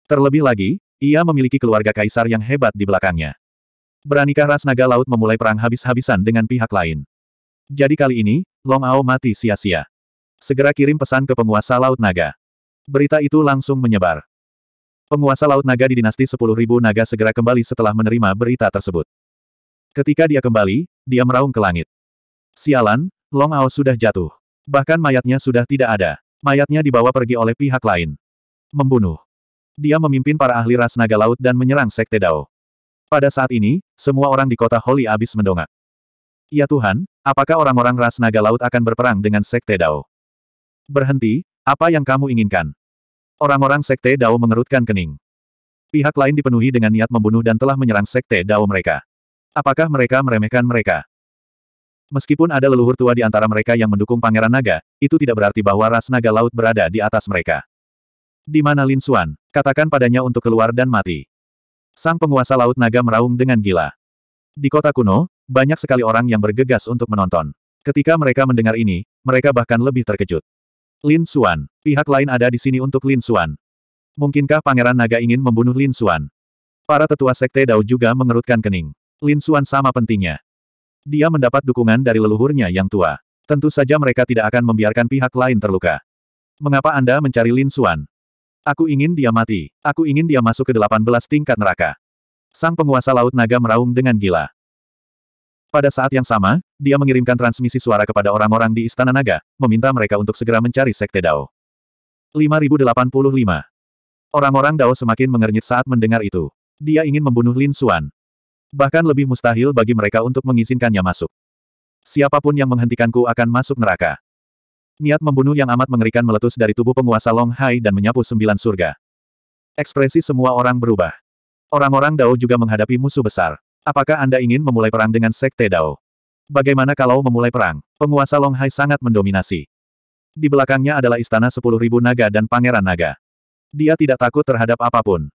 Terlebih lagi, ia memiliki keluarga kaisar yang hebat di belakangnya. Beranikah ras naga laut memulai perang habis-habisan dengan pihak lain? Jadi kali ini, Long Ao mati sia-sia. Segera kirim pesan ke penguasa Laut Naga. Berita itu langsung menyebar. Penguasa Laut Naga di dinasti 10.000 Naga segera kembali setelah menerima berita tersebut. Ketika dia kembali, dia meraung ke langit. Sialan, Long Ao sudah jatuh. Bahkan mayatnya sudah tidak ada. Mayatnya dibawa pergi oleh pihak lain. Membunuh. Dia memimpin para ahli ras naga laut dan menyerang Sekte Dao. Pada saat ini, semua orang di kota Holy Abyss mendongak. Ya Tuhan, apakah orang-orang ras naga laut akan berperang dengan Sekte Dao? Berhenti, apa yang kamu inginkan? Orang-orang Sekte Dao mengerutkan kening. Pihak lain dipenuhi dengan niat membunuh dan telah menyerang Sekte Dao mereka. Apakah mereka meremehkan mereka? Meskipun ada leluhur tua di antara mereka yang mendukung Pangeran Naga, itu tidak berarti bahwa ras naga laut berada di atas mereka. Di mana Lin Xuan? Katakan padanya untuk keluar dan mati. Sang penguasa laut naga meraung dengan gila. Di kota kuno, banyak sekali orang yang bergegas untuk menonton. Ketika mereka mendengar ini, mereka bahkan lebih terkejut. Lin Xuan. Pihak lain ada di sini untuk Lin Xuan. Mungkinkah Pangeran Naga ingin membunuh Lin Xuan? Para tetua Sekte Dao juga mengerutkan kening. Lin Xuan sama pentingnya. Dia mendapat dukungan dari leluhurnya yang tua. Tentu saja mereka tidak akan membiarkan pihak lain terluka. Mengapa Anda mencari Lin Xuan? Aku ingin dia mati. Aku ingin dia masuk ke 18 tingkat neraka. Sang penguasa Laut Naga meraung dengan gila. Pada saat yang sama, dia mengirimkan transmisi suara kepada orang-orang di Istana Naga, meminta mereka untuk segera mencari Sekte Dao. 5085 Orang-orang Dao semakin mengernyit saat mendengar itu. Dia ingin membunuh Lin Xuan. Bahkan lebih mustahil bagi mereka untuk mengizinkannya masuk. Siapapun yang menghentikanku akan masuk neraka. Niat membunuh yang amat mengerikan meletus dari tubuh penguasa Long Hai dan menyapu sembilan surga. Ekspresi semua orang berubah. Orang-orang Dao juga menghadapi musuh besar. Apakah Anda ingin memulai perang dengan Sekte Dao? Bagaimana kalau memulai perang? Penguasa Longhai sangat mendominasi. Di belakangnya adalah istana Sepuluh Ribu naga dan pangeran naga. Dia tidak takut terhadap apapun.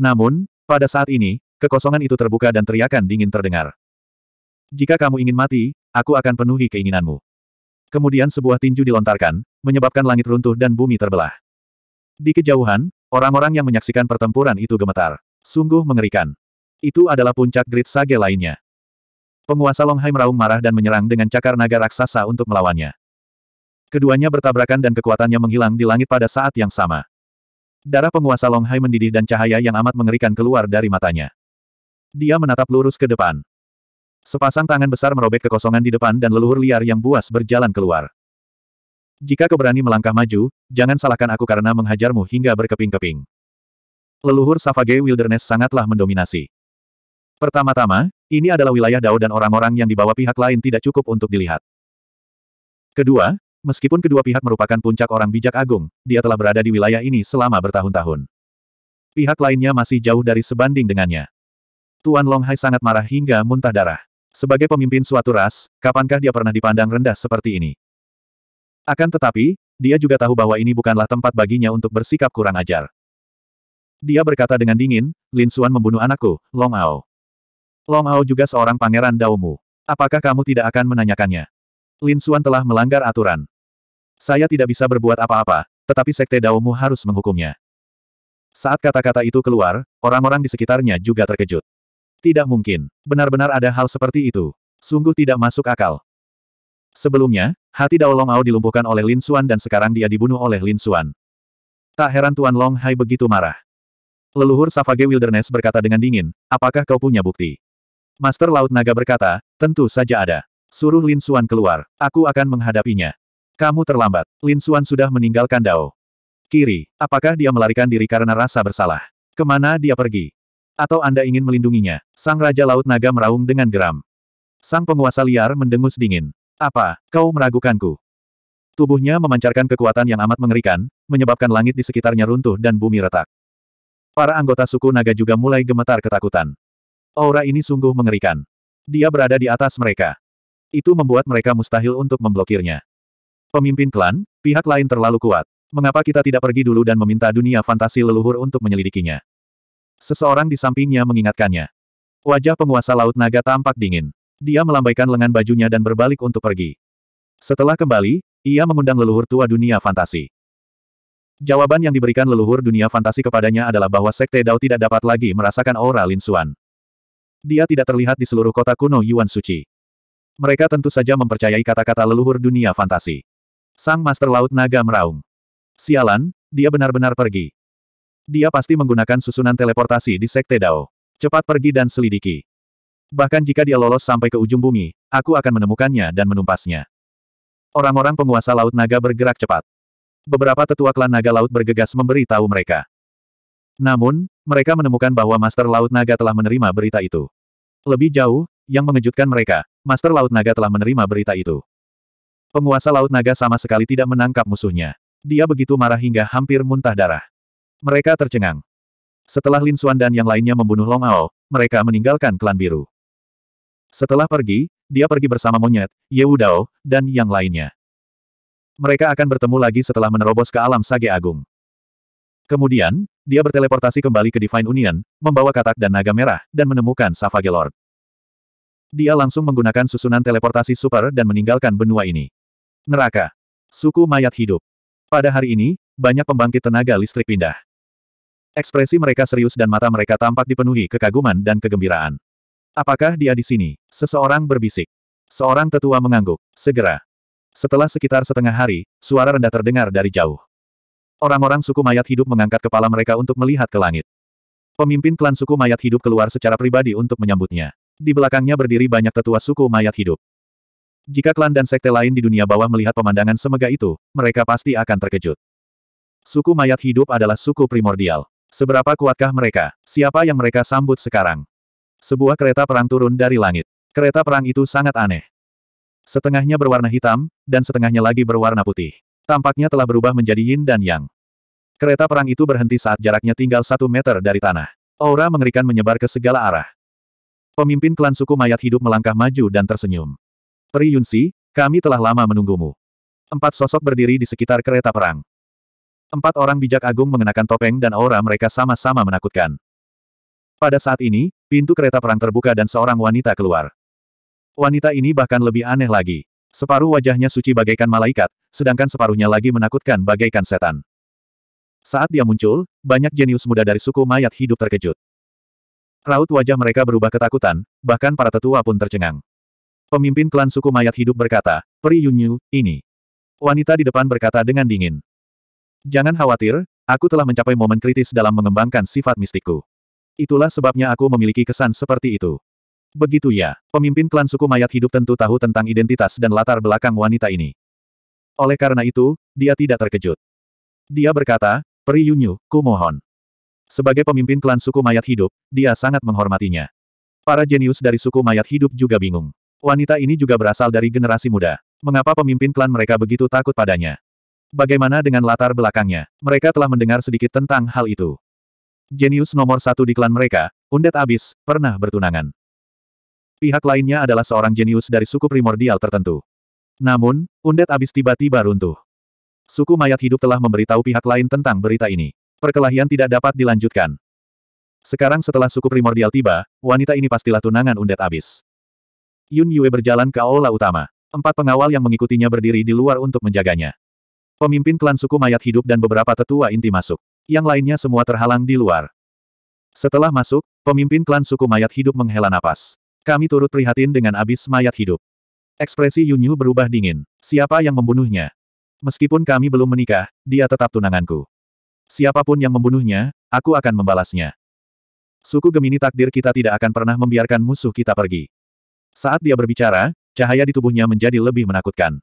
Namun, pada saat ini, kekosongan itu terbuka dan teriakan dingin terdengar. Jika kamu ingin mati, aku akan penuhi keinginanmu. Kemudian sebuah tinju dilontarkan, menyebabkan langit runtuh dan bumi terbelah. Di kejauhan, orang-orang yang menyaksikan pertempuran itu gemetar. Sungguh mengerikan. Itu adalah puncak grid sage lainnya. Penguasa Longhai meraung marah dan menyerang dengan cakar naga raksasa untuk melawannya. Keduanya bertabrakan dan kekuatannya menghilang di langit pada saat yang sama. Darah penguasa Longhai mendidih dan cahaya yang amat mengerikan keluar dari matanya. Dia menatap lurus ke depan. Sepasang tangan besar merobek kekosongan di depan dan leluhur liar yang buas berjalan keluar. Jika kau berani melangkah maju, jangan salahkan aku karena menghajarmu hingga berkeping-keping. Leluhur Savage Wilderness sangatlah mendominasi. Pertama-tama, ini adalah wilayah Dao dan orang-orang yang dibawa pihak lain tidak cukup untuk dilihat. Kedua, meskipun kedua pihak merupakan puncak orang bijak agung, dia telah berada di wilayah ini selama bertahun-tahun. Pihak lainnya masih jauh dari sebanding dengannya. Tuan Longhai sangat marah hingga muntah darah. Sebagai pemimpin suatu ras, kapankah dia pernah dipandang rendah seperti ini? Akan tetapi, dia juga tahu bahwa ini bukanlah tempat baginya untuk bersikap kurang ajar. Dia berkata dengan dingin, Lin Xuan membunuh anakku, Long Ao. Long Hao juga seorang pangeran Daumu. Apakah kamu tidak akan menanyakannya? Lin Xuan telah melanggar aturan. Saya tidak bisa berbuat apa-apa, tetapi sekte Daumu harus menghukumnya. Saat kata-kata itu keluar, orang-orang di sekitarnya juga terkejut. Tidak mungkin, benar-benar ada hal seperti itu. Sungguh tidak masuk akal. Sebelumnya, hati Dao Long Ao dilumpuhkan oleh Lin Xuan dan sekarang dia dibunuh oleh Lin Xuan. Tak heran Tuan Long Hai begitu marah. Leluhur Savage Wilderness berkata dengan dingin, apakah kau punya bukti? Master Laut Naga berkata, tentu saja ada. Suruh Lin Suan keluar, aku akan menghadapinya. Kamu terlambat, Lin Suan sudah meninggalkan Dao. Kiri, apakah dia melarikan diri karena rasa bersalah? Kemana dia pergi? Atau Anda ingin melindunginya? Sang Raja Laut Naga meraung dengan geram. Sang penguasa liar mendengus dingin. Apa, kau meragukanku? Tubuhnya memancarkan kekuatan yang amat mengerikan, menyebabkan langit di sekitarnya runtuh dan bumi retak. Para anggota suku naga juga mulai gemetar ketakutan. Aura ini sungguh mengerikan. Dia berada di atas mereka. Itu membuat mereka mustahil untuk memblokirnya. Pemimpin klan, pihak lain terlalu kuat. Mengapa kita tidak pergi dulu dan meminta dunia fantasi leluhur untuk menyelidikinya? Seseorang di sampingnya mengingatkannya. Wajah penguasa Laut Naga tampak dingin. Dia melambaikan lengan bajunya dan berbalik untuk pergi. Setelah kembali, ia mengundang leluhur tua dunia fantasi. Jawaban yang diberikan leluhur dunia fantasi kepadanya adalah bahwa Sekte Dao tidak dapat lagi merasakan aura Lin Xuan. Dia tidak terlihat di seluruh kota kuno Yuan Suci. Mereka tentu saja mempercayai kata-kata leluhur dunia fantasi. Sang Master Laut Naga meraung. Sialan, dia benar-benar pergi. Dia pasti menggunakan susunan teleportasi di Sekte Dao. Cepat pergi dan selidiki. Bahkan jika dia lolos sampai ke ujung bumi, aku akan menemukannya dan menumpasnya. Orang-orang penguasa Laut Naga bergerak cepat. Beberapa tetua klan Naga Laut bergegas memberi tahu mereka. Namun, mereka menemukan bahwa Master Laut Naga telah menerima berita itu. Lebih jauh, yang mengejutkan mereka, Master Laut Naga telah menerima berita itu. Penguasa Laut Naga sama sekali tidak menangkap musuhnya. Dia begitu marah hingga hampir muntah darah. Mereka tercengang. Setelah Lin Suan dan yang lainnya membunuh Long Ao, mereka meninggalkan klan biru. Setelah pergi, dia pergi bersama monyet, Ye Dao, dan yang lainnya. Mereka akan bertemu lagi setelah menerobos ke alam Sage Agung. Kemudian, dia berteleportasi kembali ke Divine Union, membawa katak dan naga merah, dan menemukan Savage Lord. Dia langsung menggunakan susunan teleportasi super dan meninggalkan benua ini. Neraka. Suku mayat hidup. Pada hari ini, banyak pembangkit tenaga listrik pindah. Ekspresi mereka serius dan mata mereka tampak dipenuhi kekaguman dan kegembiraan. Apakah dia di sini? Seseorang berbisik. Seorang tetua mengangguk. Segera. Setelah sekitar setengah hari, suara rendah terdengar dari jauh. Orang-orang suku mayat hidup mengangkat kepala mereka untuk melihat ke langit. Pemimpin klan suku mayat hidup keluar secara pribadi untuk menyambutnya. Di belakangnya berdiri banyak tetua suku mayat hidup. Jika klan dan sekte lain di dunia bawah melihat pemandangan semega itu, mereka pasti akan terkejut. Suku mayat hidup adalah suku primordial. Seberapa kuatkah mereka? Siapa yang mereka sambut sekarang? Sebuah kereta perang turun dari langit. Kereta perang itu sangat aneh. Setengahnya berwarna hitam, dan setengahnya lagi berwarna putih. Tampaknya telah berubah menjadi yin dan yang. Kereta perang itu berhenti saat jaraknya tinggal satu meter dari tanah. Aura mengerikan menyebar ke segala arah. Pemimpin klan suku mayat hidup melangkah maju dan tersenyum. Peri Yunsi, kami telah lama menunggumu. Empat sosok berdiri di sekitar kereta perang. Empat orang bijak agung mengenakan topeng dan aura mereka sama-sama menakutkan. Pada saat ini, pintu kereta perang terbuka dan seorang wanita keluar. Wanita ini bahkan lebih aneh lagi. Separuh wajahnya suci bagaikan malaikat, sedangkan separuhnya lagi menakutkan bagaikan setan. Saat dia muncul, banyak jenius muda dari suku mayat hidup terkejut. Raut wajah mereka berubah ketakutan, bahkan para tetua pun tercengang. Pemimpin klan suku mayat hidup berkata, Peri Yunyu, ini. Wanita di depan berkata dengan dingin. Jangan khawatir, aku telah mencapai momen kritis dalam mengembangkan sifat mistiku. Itulah sebabnya aku memiliki kesan seperti itu. Begitu ya, pemimpin klan suku mayat hidup tentu tahu tentang identitas dan latar belakang wanita ini. Oleh karena itu, dia tidak terkejut. Dia berkata, Yunyu, ku mohon. Sebagai pemimpin klan suku mayat hidup, dia sangat menghormatinya. Para jenius dari suku mayat hidup juga bingung. Wanita ini juga berasal dari generasi muda. Mengapa pemimpin klan mereka begitu takut padanya? Bagaimana dengan latar belakangnya? Mereka telah mendengar sedikit tentang hal itu. Jenius nomor satu di klan mereka, Undet Abis, pernah bertunangan. Pihak lainnya adalah seorang jenius dari suku primordial tertentu. Namun, undet abis tiba-tiba runtuh. Suku mayat hidup telah memberitahu pihak lain tentang berita ini. Perkelahian tidak dapat dilanjutkan. Sekarang setelah suku primordial tiba, wanita ini pastilah tunangan undet abis. Yun Yue berjalan ke aula utama. Empat pengawal yang mengikutinya berdiri di luar untuk menjaganya. Pemimpin klan suku mayat hidup dan beberapa tetua inti masuk. Yang lainnya semua terhalang di luar. Setelah masuk, pemimpin klan suku mayat hidup menghela napas. Kami turut prihatin dengan abis mayat hidup. Ekspresi Yunyu berubah dingin. Siapa yang membunuhnya? Meskipun kami belum menikah, dia tetap tunanganku. Siapapun yang membunuhnya, aku akan membalasnya. Suku Gemini takdir kita tidak akan pernah membiarkan musuh kita pergi. Saat dia berbicara, cahaya di tubuhnya menjadi lebih menakutkan.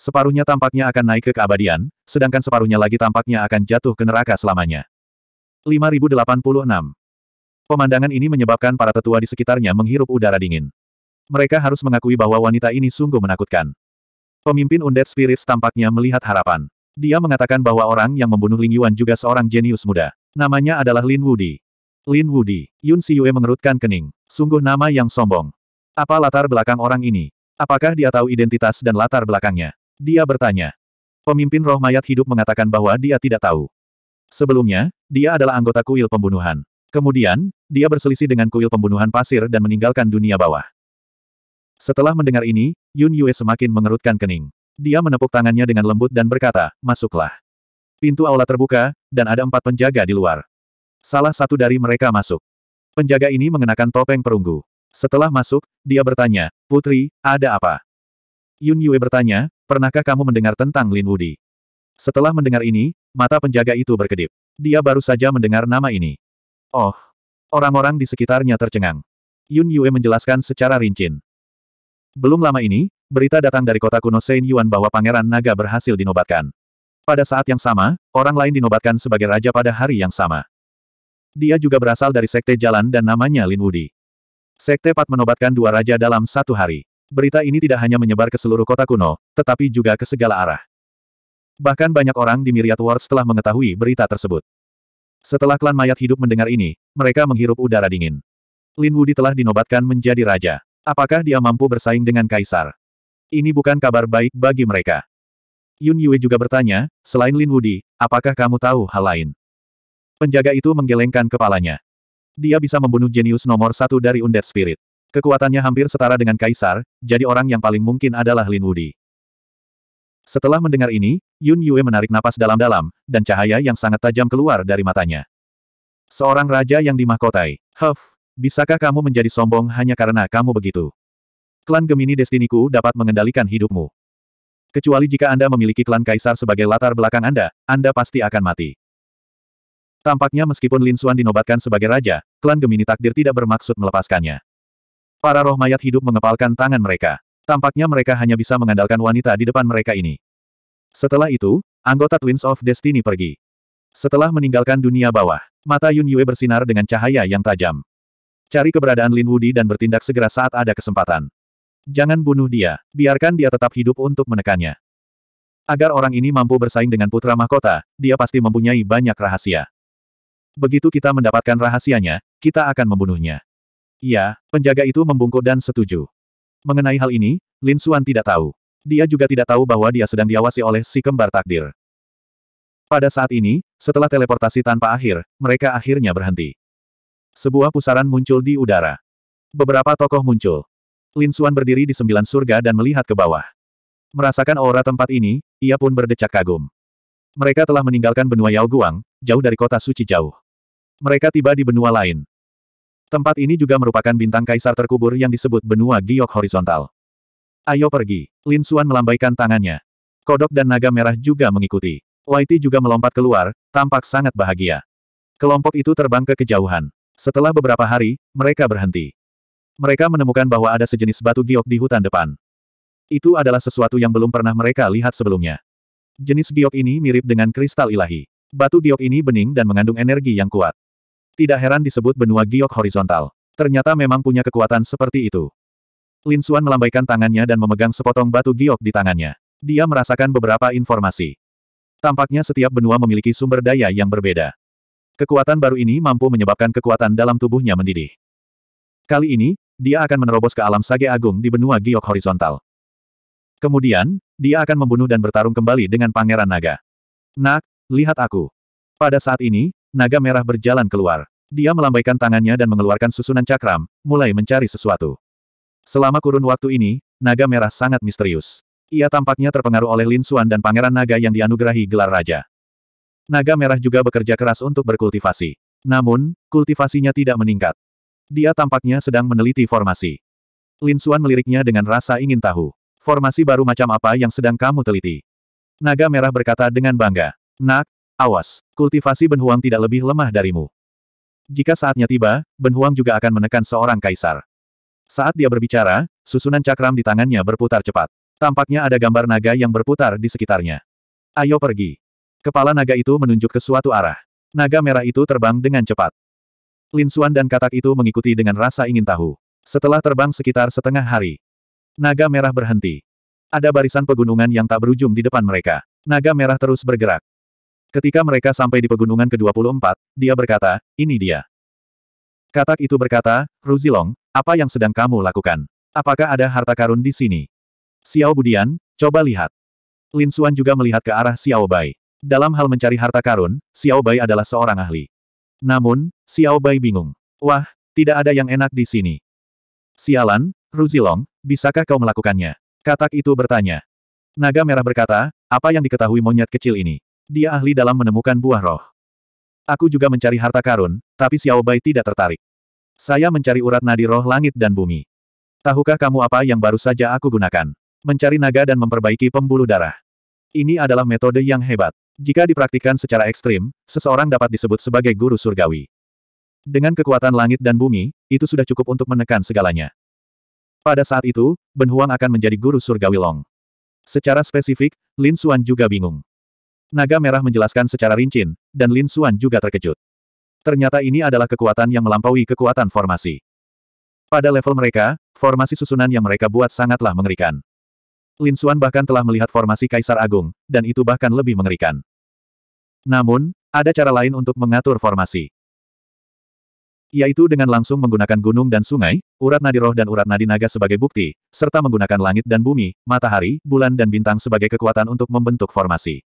Separuhnya tampaknya akan naik ke keabadian, sedangkan separuhnya lagi tampaknya akan jatuh ke neraka selamanya. 5086 Pemandangan ini menyebabkan para tetua di sekitarnya menghirup udara dingin. Mereka harus mengakui bahwa wanita ini sungguh menakutkan. Pemimpin Undead Spirits tampaknya melihat harapan. Dia mengatakan bahwa orang yang membunuh Ling Yuan juga seorang jenius muda. Namanya adalah Lin Wudi. Lin Wudi, Yun Siyue mengerutkan kening. Sungguh nama yang sombong. Apa latar belakang orang ini? Apakah dia tahu identitas dan latar belakangnya? Dia bertanya. Pemimpin roh mayat hidup mengatakan bahwa dia tidak tahu. Sebelumnya, dia adalah anggota kuil pembunuhan. Kemudian, dia berselisih dengan kuil pembunuhan pasir dan meninggalkan dunia bawah. Setelah mendengar ini, Yun Yue semakin mengerutkan kening. Dia menepuk tangannya dengan lembut dan berkata, masuklah. Pintu aula terbuka, dan ada empat penjaga di luar. Salah satu dari mereka masuk. Penjaga ini mengenakan topeng perunggu. Setelah masuk, dia bertanya, Putri, ada apa? Yun Yue bertanya, pernahkah kamu mendengar tentang Lin Wudi? Setelah mendengar ini, mata penjaga itu berkedip. Dia baru saja mendengar nama ini. Oh. Orang-orang di sekitarnya tercengang. Yun Yue menjelaskan secara rinci. Belum lama ini, berita datang dari kota kuno Sein Yuan bahwa Pangeran Naga berhasil dinobatkan. Pada saat yang sama, orang lain dinobatkan sebagai raja pada hari yang sama. Dia juga berasal dari Sekte Jalan dan namanya Lin Wudi. Sekte Pat menobatkan dua raja dalam satu hari. Berita ini tidak hanya menyebar ke seluruh kota kuno, tetapi juga ke segala arah. Bahkan banyak orang di Myriad Ward setelah mengetahui berita tersebut. Setelah klan mayat hidup mendengar ini, mereka menghirup udara dingin. Lin Wudi telah dinobatkan menjadi raja. Apakah dia mampu bersaing dengan kaisar? Ini bukan kabar baik bagi mereka. Yun Yue juga bertanya, selain Lin Wudi, apakah kamu tahu hal lain? Penjaga itu menggelengkan kepalanya. Dia bisa membunuh jenius nomor satu dari Undead Spirit. Kekuatannya hampir setara dengan kaisar, jadi orang yang paling mungkin adalah Lin Wudi. Setelah mendengar ini, Yun Yue menarik napas dalam-dalam, dan cahaya yang sangat tajam keluar dari matanya. Seorang raja yang dimahkotai. Huff, bisakah kamu menjadi sombong hanya karena kamu begitu? Klan Gemini Destiniku dapat mengendalikan hidupmu. Kecuali jika Anda memiliki klan Kaisar sebagai latar belakang Anda, Anda pasti akan mati. Tampaknya meskipun Lin Xuan dinobatkan sebagai raja, klan Gemini takdir tidak bermaksud melepaskannya. Para roh mayat hidup mengepalkan tangan mereka. Tampaknya mereka hanya bisa mengandalkan wanita di depan mereka ini. Setelah itu, anggota Twins of Destiny pergi. Setelah meninggalkan dunia bawah, mata Yun Yue bersinar dengan cahaya yang tajam. Cari keberadaan Lin Wudi dan bertindak segera saat ada kesempatan. Jangan bunuh dia, biarkan dia tetap hidup untuk menekannya. Agar orang ini mampu bersaing dengan putra mahkota, dia pasti mempunyai banyak rahasia. Begitu kita mendapatkan rahasianya, kita akan membunuhnya. Iya, penjaga itu membungkuk dan setuju. Mengenai hal ini, Lin Xuan tidak tahu. Dia juga tidak tahu bahwa dia sedang diawasi oleh si kembar takdir. Pada saat ini, setelah teleportasi tanpa akhir, mereka akhirnya berhenti. Sebuah pusaran muncul di udara. Beberapa tokoh muncul. Lin Xuan berdiri di sembilan surga dan melihat ke bawah. Merasakan aura tempat ini, ia pun berdecak kagum. Mereka telah meninggalkan benua Yao Guang, jauh dari kota suci jauh. Mereka tiba di benua lain. Tempat ini juga merupakan bintang kaisar terkubur yang disebut benua giok horizontal. Ayo pergi. Lin Suan melambaikan tangannya. Kodok dan naga merah juga mengikuti. Whitey juga melompat keluar, tampak sangat bahagia. Kelompok itu terbang ke kejauhan. Setelah beberapa hari, mereka berhenti. Mereka menemukan bahwa ada sejenis batu giok di hutan depan. Itu adalah sesuatu yang belum pernah mereka lihat sebelumnya. Jenis giok ini mirip dengan kristal ilahi. Batu giok ini bening dan mengandung energi yang kuat. Tidak heran disebut benua giok horizontal. Ternyata memang punya kekuatan seperti itu. Lin Xuan melambaikan tangannya dan memegang sepotong batu giok di tangannya. Dia merasakan beberapa informasi. Tampaknya setiap benua memiliki sumber daya yang berbeda. Kekuatan baru ini mampu menyebabkan kekuatan dalam tubuhnya mendidih. Kali ini, dia akan menerobos ke alam sage agung di benua giok horizontal. Kemudian, dia akan membunuh dan bertarung kembali dengan Pangeran Naga. Nak, lihat aku. Pada saat ini, Naga merah berjalan keluar. Dia melambaikan tangannya dan mengeluarkan susunan cakram, mulai mencari sesuatu. Selama kurun waktu ini, naga merah sangat misterius. Ia tampaknya terpengaruh oleh Lin Xuan dan pangeran naga yang dianugerahi gelar raja. Naga merah juga bekerja keras untuk berkultivasi. Namun, kultivasinya tidak meningkat. Dia tampaknya sedang meneliti formasi. Lin Xuan meliriknya dengan rasa ingin tahu. Formasi baru macam apa yang sedang kamu teliti? Naga merah berkata dengan bangga. Nak, Awas, kultivasi Benhuang tidak lebih lemah darimu. Jika saatnya tiba, Benhuang juga akan menekan seorang kaisar. Saat dia berbicara, susunan cakram di tangannya berputar cepat. Tampaknya ada gambar naga yang berputar di sekitarnya. Ayo pergi. Kepala naga itu menunjuk ke suatu arah. Naga merah itu terbang dengan cepat. Lin Xuan dan katak itu mengikuti dengan rasa ingin tahu. Setelah terbang sekitar setengah hari, naga merah berhenti. Ada barisan pegunungan yang tak berujung di depan mereka. Naga merah terus bergerak. Ketika mereka sampai di pegunungan ke-24, dia berkata, ini dia. Katak itu berkata, Ruzilong, apa yang sedang kamu lakukan? Apakah ada harta karun di sini? Xiao Budian, coba lihat. Lin Xuan juga melihat ke arah Xiao Bai. Dalam hal mencari harta karun, Xiao Bai adalah seorang ahli. Namun, Xiao Bai bingung. Wah, tidak ada yang enak di sini. Sialan, Ruzilong, bisakah kau melakukannya? Katak itu bertanya. Naga merah berkata, apa yang diketahui monyet kecil ini? Dia ahli dalam menemukan buah roh. Aku juga mencari harta karun, tapi Xiao Bai tidak tertarik. Saya mencari urat nadi roh langit dan bumi. Tahukah kamu apa yang baru saja aku gunakan? Mencari naga dan memperbaiki pembuluh darah. Ini adalah metode yang hebat. Jika dipraktikkan secara ekstrim, seseorang dapat disebut sebagai guru surgawi. Dengan kekuatan langit dan bumi, itu sudah cukup untuk menekan segalanya. Pada saat itu, Ben Huang akan menjadi guru surgawi Long. Secara spesifik, Lin Xuan juga bingung. Naga Merah menjelaskan secara rinci, dan Lin Xuan juga terkejut. Ternyata ini adalah kekuatan yang melampaui kekuatan formasi. Pada level mereka, formasi susunan yang mereka buat sangatlah mengerikan. Lin Xuan bahkan telah melihat formasi Kaisar Agung, dan itu bahkan lebih mengerikan. Namun, ada cara lain untuk mengatur formasi. Yaitu dengan langsung menggunakan gunung dan sungai, urat nadi roh dan urat nadi naga sebagai bukti, serta menggunakan langit dan bumi, matahari, bulan dan bintang sebagai kekuatan untuk membentuk formasi.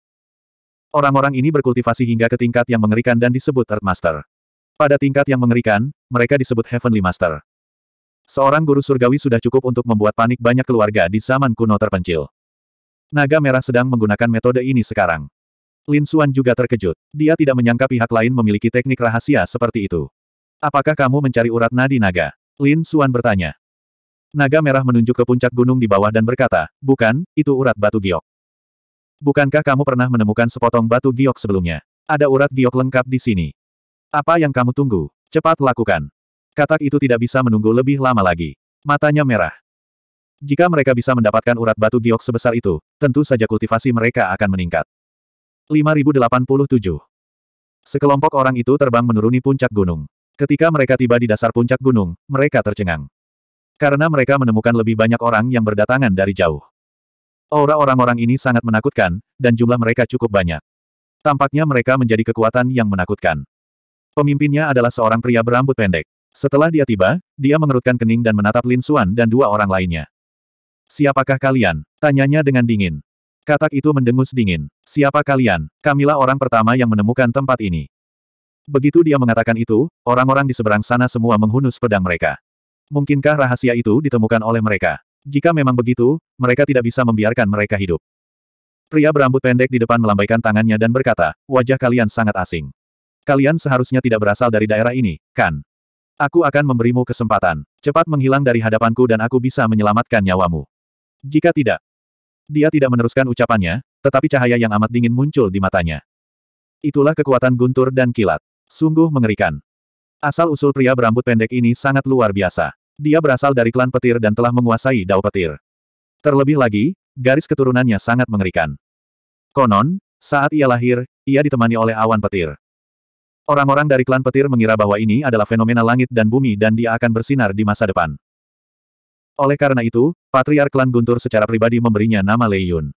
Orang-orang ini berkultivasi hingga ke tingkat yang mengerikan dan disebut Earth Master. Pada tingkat yang mengerikan, mereka disebut Heavenly Master. Seorang guru surgawi sudah cukup untuk membuat panik banyak keluarga di zaman kuno terpencil. Naga Merah sedang menggunakan metode ini sekarang. Lin Xuan juga terkejut. Dia tidak menyangka pihak lain memiliki teknik rahasia seperti itu. Apakah kamu mencari urat nadi naga? Lin Xuan bertanya. Naga Merah menunjuk ke puncak gunung di bawah dan berkata, bukan, itu urat batu giok. Bukankah kamu pernah menemukan sepotong batu giok sebelumnya? Ada urat giok lengkap di sini. Apa yang kamu tunggu? Cepat lakukan. Katak itu tidak bisa menunggu lebih lama lagi. Matanya merah. Jika mereka bisa mendapatkan urat batu giok sebesar itu, tentu saja kultivasi mereka akan meningkat. 5087 Sekelompok orang itu terbang menuruni puncak gunung. Ketika mereka tiba di dasar puncak gunung, mereka tercengang. Karena mereka menemukan lebih banyak orang yang berdatangan dari jauh. Aura orang-orang ini sangat menakutkan, dan jumlah mereka cukup banyak. Tampaknya mereka menjadi kekuatan yang menakutkan. Pemimpinnya adalah seorang pria berambut pendek. Setelah dia tiba, dia mengerutkan kening dan menatap Lin Suan dan dua orang lainnya. Siapakah kalian? Tanyanya dengan dingin. Katak itu mendengus dingin. Siapa kalian? Kamilah orang pertama yang menemukan tempat ini. Begitu dia mengatakan itu, orang-orang di seberang sana semua menghunus pedang mereka. Mungkinkah rahasia itu ditemukan oleh mereka? Jika memang begitu, mereka tidak bisa membiarkan mereka hidup. Pria berambut pendek di depan melambaikan tangannya dan berkata, wajah kalian sangat asing. Kalian seharusnya tidak berasal dari daerah ini, kan? Aku akan memberimu kesempatan. Cepat menghilang dari hadapanku dan aku bisa menyelamatkan nyawamu. Jika tidak. Dia tidak meneruskan ucapannya, tetapi cahaya yang amat dingin muncul di matanya. Itulah kekuatan guntur dan kilat. Sungguh mengerikan. Asal-usul pria berambut pendek ini sangat luar biasa. Dia berasal dari klan petir dan telah menguasai dao petir. Terlebih lagi, garis keturunannya sangat mengerikan. Konon, saat ia lahir, ia ditemani oleh awan petir. Orang-orang dari klan petir mengira bahwa ini adalah fenomena langit dan bumi dan dia akan bersinar di masa depan. Oleh karena itu, Patriark Klan Guntur secara pribadi memberinya nama Lei Yun.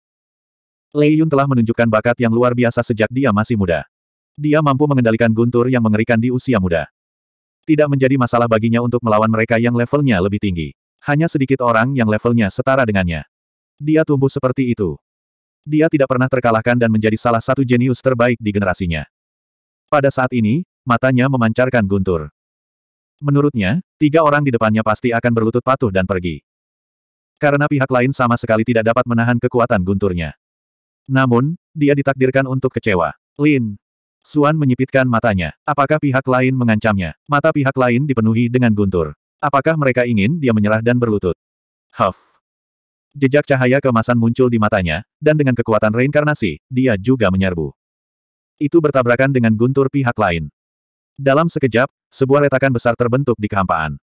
Lei Yun telah menunjukkan bakat yang luar biasa sejak dia masih muda. Dia mampu mengendalikan Guntur yang mengerikan di usia muda. Tidak menjadi masalah baginya untuk melawan mereka yang levelnya lebih tinggi. Hanya sedikit orang yang levelnya setara dengannya. Dia tumbuh seperti itu. Dia tidak pernah terkalahkan dan menjadi salah satu jenius terbaik di generasinya. Pada saat ini, matanya memancarkan guntur. Menurutnya, tiga orang di depannya pasti akan berlutut patuh dan pergi. Karena pihak lain sama sekali tidak dapat menahan kekuatan gunturnya. Namun, dia ditakdirkan untuk kecewa. Lin, Suan menyipitkan matanya. Apakah pihak lain mengancamnya? Mata pihak lain dipenuhi dengan guntur. Apakah mereka ingin dia menyerah dan berlutut? Huff. Jejak cahaya kemasan muncul di matanya, dan dengan kekuatan reinkarnasi, dia juga menyerbu. Itu bertabrakan dengan guntur pihak lain. Dalam sekejap, sebuah retakan besar terbentuk di kehampaan.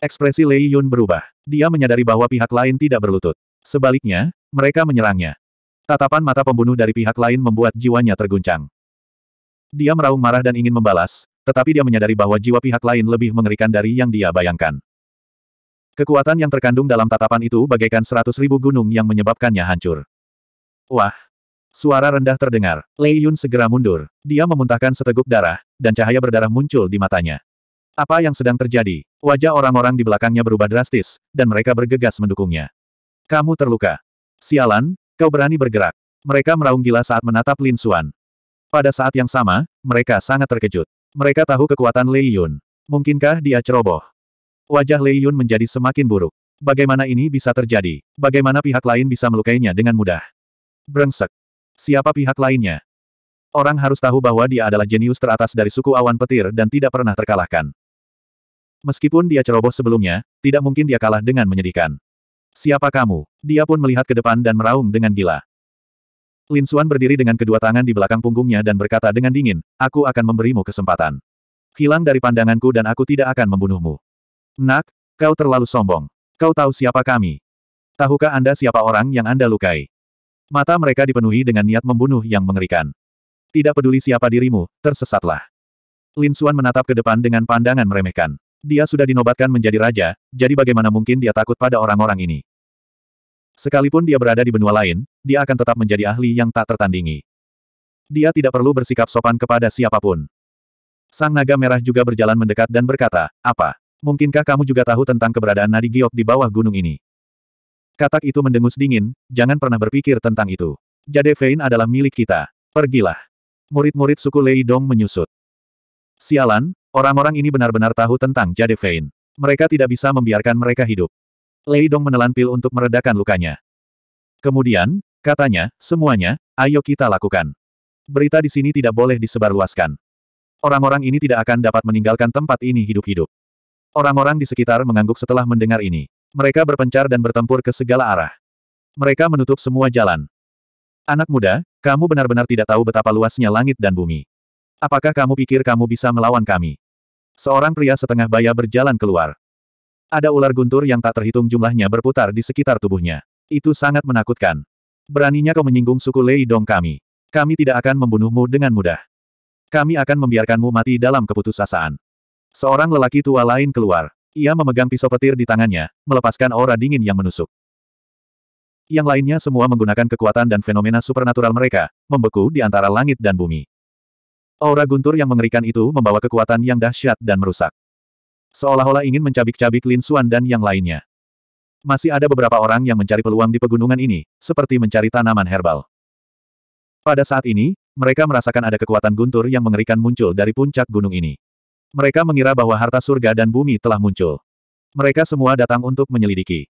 Ekspresi Lei Yun berubah. Dia menyadari bahwa pihak lain tidak berlutut. Sebaliknya, mereka menyerangnya. Tatapan mata pembunuh dari pihak lain membuat jiwanya terguncang. Dia meraung marah dan ingin membalas, tetapi dia menyadari bahwa jiwa pihak lain lebih mengerikan dari yang dia bayangkan. Kekuatan yang terkandung dalam tatapan itu bagaikan seratus ribu gunung yang menyebabkannya hancur. Wah! Suara rendah terdengar. Lei Yun segera mundur. Dia memuntahkan seteguk darah, dan cahaya berdarah muncul di matanya. Apa yang sedang terjadi? Wajah orang-orang di belakangnya berubah drastis, dan mereka bergegas mendukungnya. Kamu terluka. Sialan, kau berani bergerak. Mereka meraung gila saat menatap Lin Suan. Pada saat yang sama, mereka sangat terkejut. Mereka tahu kekuatan Lei Yun. Mungkinkah dia ceroboh? Wajah Lei Yun menjadi semakin buruk. Bagaimana ini bisa terjadi? Bagaimana pihak lain bisa melukainya dengan mudah? Brengsek. Siapa pihak lainnya? Orang harus tahu bahwa dia adalah jenius teratas dari suku awan petir dan tidak pernah terkalahkan. Meskipun dia ceroboh sebelumnya, tidak mungkin dia kalah dengan menyedihkan. Siapa kamu? Dia pun melihat ke depan dan meraung dengan gila. Lin Suan berdiri dengan kedua tangan di belakang punggungnya dan berkata dengan dingin, aku akan memberimu kesempatan. Hilang dari pandanganku dan aku tidak akan membunuhmu. Nak, kau terlalu sombong. Kau tahu siapa kami. Tahukah Anda siapa orang yang Anda lukai? Mata mereka dipenuhi dengan niat membunuh yang mengerikan. Tidak peduli siapa dirimu, tersesatlah. Lin Suan menatap ke depan dengan pandangan meremehkan. Dia sudah dinobatkan menjadi raja, jadi bagaimana mungkin dia takut pada orang-orang ini? Sekalipun dia berada di benua lain, dia akan tetap menjadi ahli yang tak tertandingi. Dia tidak perlu bersikap sopan kepada siapapun. Sang naga merah juga berjalan mendekat dan berkata, apa? Mungkinkah kamu juga tahu tentang keberadaan nadi giok di bawah gunung ini? Katak itu mendengus dingin, jangan pernah berpikir tentang itu. Jade Fein adalah milik kita. Pergilah. Murid-murid suku Lei Dong menyusut. Sialan, orang-orang ini benar-benar tahu tentang Jade Fein. Mereka tidak bisa membiarkan mereka hidup. Lei Dong menelan pil untuk meredakan lukanya. Kemudian, katanya, semuanya, ayo kita lakukan. Berita di sini tidak boleh disebarluaskan. Orang-orang ini tidak akan dapat meninggalkan tempat ini hidup-hidup. Orang-orang di sekitar mengangguk setelah mendengar ini. Mereka berpencar dan bertempur ke segala arah. Mereka menutup semua jalan. Anak muda, kamu benar-benar tidak tahu betapa luasnya langit dan bumi. Apakah kamu pikir kamu bisa melawan kami? Seorang pria setengah baya berjalan keluar. Ada ular guntur yang tak terhitung jumlahnya berputar di sekitar tubuhnya. Itu sangat menakutkan. Beraninya kau menyinggung suku Lei Dong kami. Kami tidak akan membunuhmu dengan mudah. Kami akan membiarkanmu mati dalam keputusasaan. Seorang lelaki tua lain keluar. Ia memegang pisau petir di tangannya, melepaskan aura dingin yang menusuk. Yang lainnya semua menggunakan kekuatan dan fenomena supernatural mereka, membeku di antara langit dan bumi. Aura guntur yang mengerikan itu membawa kekuatan yang dahsyat dan merusak seolah-olah ingin mencabik-cabik Lin Xuan dan yang lainnya. Masih ada beberapa orang yang mencari peluang di pegunungan ini, seperti mencari tanaman herbal. Pada saat ini, mereka merasakan ada kekuatan guntur yang mengerikan muncul dari puncak gunung ini. Mereka mengira bahwa harta surga dan bumi telah muncul. Mereka semua datang untuk menyelidiki.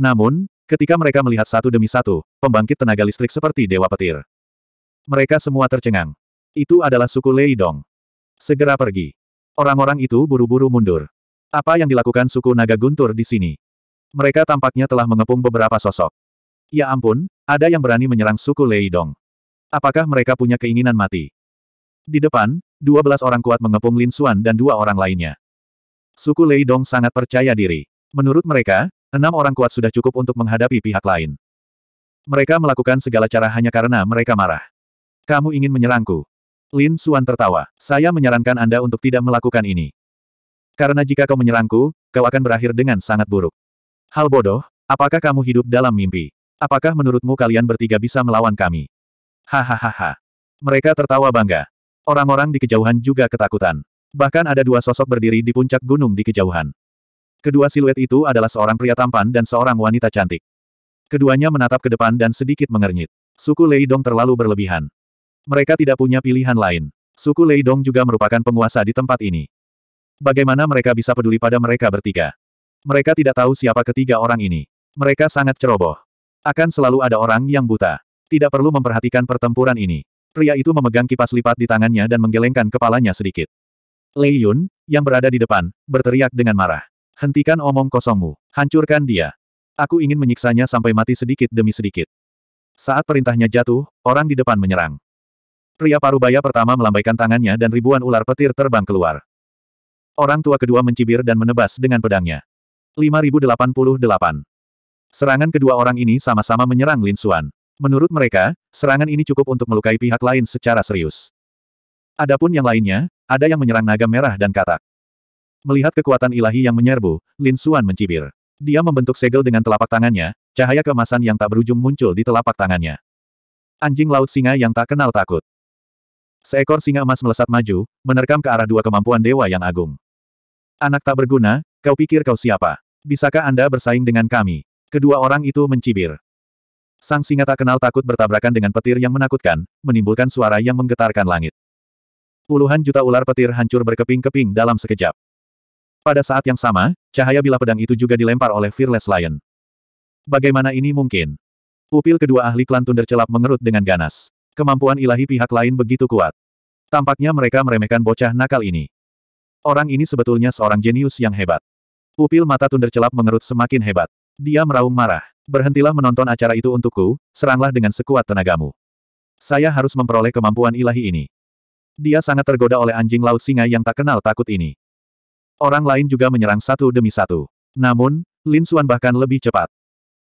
Namun, ketika mereka melihat satu demi satu, pembangkit tenaga listrik seperti dewa petir. Mereka semua tercengang. Itu adalah suku Lei Dong. Segera pergi. Orang-orang itu buru-buru mundur. Apa yang dilakukan suku naga guntur di sini? Mereka tampaknya telah mengepung beberapa sosok. Ya ampun, ada yang berani menyerang suku Leidong. Apakah mereka punya keinginan mati? Di depan, 12 orang kuat mengepung Lin Xuan dan dua orang lainnya. Suku Leidong sangat percaya diri. Menurut mereka, enam orang kuat sudah cukup untuk menghadapi pihak lain. Mereka melakukan segala cara hanya karena mereka marah. Kamu ingin menyerangku? Lin Suan tertawa. Saya menyarankan Anda untuk tidak melakukan ini. Karena jika kau menyerangku, kau akan berakhir dengan sangat buruk. Hal bodoh, apakah kamu hidup dalam mimpi? Apakah menurutmu kalian bertiga bisa melawan kami? Hahaha. Mereka tertawa bangga. Orang-orang di kejauhan juga ketakutan. Bahkan ada dua sosok berdiri di puncak gunung di kejauhan. Kedua siluet itu adalah seorang pria tampan dan seorang wanita cantik. Keduanya menatap ke depan dan sedikit mengernyit. Suku Lei Dong terlalu berlebihan. Mereka tidak punya pilihan lain. Suku Lei Dong juga merupakan penguasa di tempat ini. Bagaimana mereka bisa peduli pada mereka bertiga? Mereka tidak tahu siapa ketiga orang ini. Mereka sangat ceroboh. Akan selalu ada orang yang buta. Tidak perlu memperhatikan pertempuran ini. Pria itu memegang kipas lipat di tangannya dan menggelengkan kepalanya sedikit. Lei Yun, yang berada di depan, berteriak dengan marah. Hentikan omong kosongmu. Hancurkan dia. Aku ingin menyiksanya sampai mati sedikit demi sedikit. Saat perintahnya jatuh, orang di depan menyerang. Pria parubaya pertama melambaikan tangannya dan ribuan ular petir terbang keluar. Orang tua kedua mencibir dan menebas dengan pedangnya. 5088. Serangan kedua orang ini sama-sama menyerang Lin Xuan. Menurut mereka, serangan ini cukup untuk melukai pihak lain secara serius. Adapun yang lainnya, ada yang menyerang naga merah dan katak. Melihat kekuatan ilahi yang menyerbu, Lin Xuan mencibir. Dia membentuk segel dengan telapak tangannya, cahaya kemasan yang tak berujung muncul di telapak tangannya. Anjing laut singa yang tak kenal takut. Seekor singa emas melesat maju, menerkam ke arah dua kemampuan dewa yang agung. Anak tak berguna, kau pikir kau siapa? Bisakah Anda bersaing dengan kami? Kedua orang itu mencibir. Sang singa tak kenal takut bertabrakan dengan petir yang menakutkan, menimbulkan suara yang menggetarkan langit. Puluhan juta ular petir hancur berkeping-keping dalam sekejap. Pada saat yang sama, cahaya bilah pedang itu juga dilempar oleh Fearless Lion. Bagaimana ini mungkin? Pupil kedua ahli klan Tundercelap celap mengerut dengan ganas kemampuan ilahi pihak lain begitu kuat. Tampaknya mereka meremehkan bocah nakal ini. Orang ini sebetulnya seorang jenius yang hebat. Pupil mata tunder celap mengerut semakin hebat. Dia meraung marah. Berhentilah menonton acara itu untukku, seranglah dengan sekuat tenagamu. Saya harus memperoleh kemampuan ilahi ini. Dia sangat tergoda oleh anjing laut singa yang tak kenal takut ini. Orang lain juga menyerang satu demi satu. Namun, Lin Xuan bahkan lebih cepat.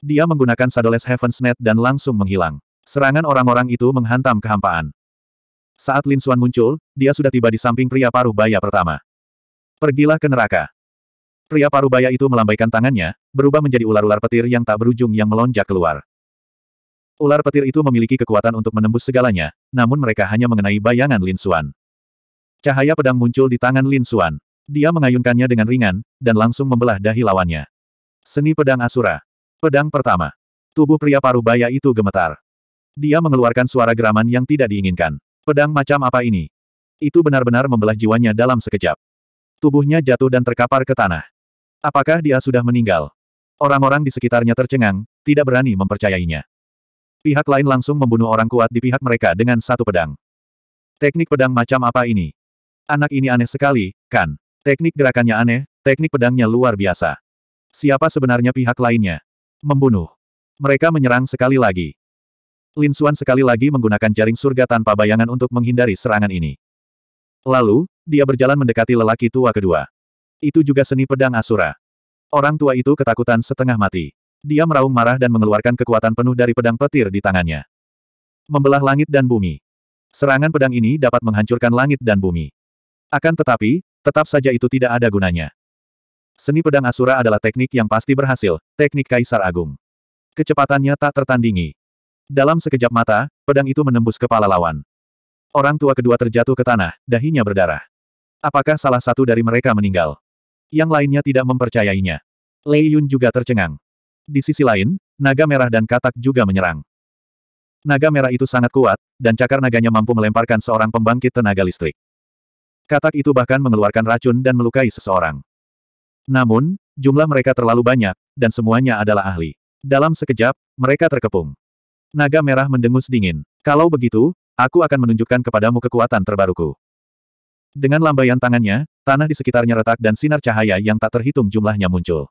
Dia menggunakan Sadoles Heaven's Net dan langsung menghilang. Serangan orang-orang itu menghantam kehampaan. Saat Lin Xuan muncul, dia sudah tiba di samping pria paruh baya pertama. Pergilah ke neraka. Pria paruh baya itu melambaikan tangannya, berubah menjadi ular-ular petir yang tak berujung yang melonjak keluar. Ular petir itu memiliki kekuatan untuk menembus segalanya, namun mereka hanya mengenai bayangan Lin Xuan. Cahaya pedang muncul di tangan Lin Xuan. Dia mengayunkannya dengan ringan, dan langsung membelah dahi lawannya. Seni pedang Asura. Pedang pertama. Tubuh pria paruh baya itu gemetar. Dia mengeluarkan suara geraman yang tidak diinginkan. Pedang macam apa ini? Itu benar-benar membelah jiwanya dalam sekejap. Tubuhnya jatuh dan terkapar ke tanah. Apakah dia sudah meninggal? Orang-orang di sekitarnya tercengang, tidak berani mempercayainya. Pihak lain langsung membunuh orang kuat di pihak mereka dengan satu pedang. Teknik pedang macam apa ini? Anak ini aneh sekali, kan? Teknik gerakannya aneh, teknik pedangnya luar biasa. Siapa sebenarnya pihak lainnya? Membunuh. Mereka menyerang sekali lagi. Lin Xuan sekali lagi menggunakan jaring surga tanpa bayangan untuk menghindari serangan ini. Lalu, dia berjalan mendekati lelaki tua kedua. Itu juga seni pedang Asura. Orang tua itu ketakutan setengah mati. Dia meraung marah dan mengeluarkan kekuatan penuh dari pedang petir di tangannya. Membelah langit dan bumi. Serangan pedang ini dapat menghancurkan langit dan bumi. Akan tetapi, tetap saja itu tidak ada gunanya. Seni pedang Asura adalah teknik yang pasti berhasil, teknik Kaisar Agung. Kecepatannya tak tertandingi. Dalam sekejap mata, pedang itu menembus kepala lawan. Orang tua kedua terjatuh ke tanah, dahinya berdarah. Apakah salah satu dari mereka meninggal? Yang lainnya tidak mempercayainya. Lei Yun juga tercengang. Di sisi lain, naga merah dan katak juga menyerang. Naga merah itu sangat kuat, dan cakar naganya mampu melemparkan seorang pembangkit tenaga listrik. Katak itu bahkan mengeluarkan racun dan melukai seseorang. Namun, jumlah mereka terlalu banyak, dan semuanya adalah ahli. Dalam sekejap, mereka terkepung. Naga merah mendengus dingin. Kalau begitu, aku akan menunjukkan kepadamu kekuatan terbaruku. Dengan lambaian tangannya, tanah di sekitarnya retak dan sinar cahaya yang tak terhitung jumlahnya muncul.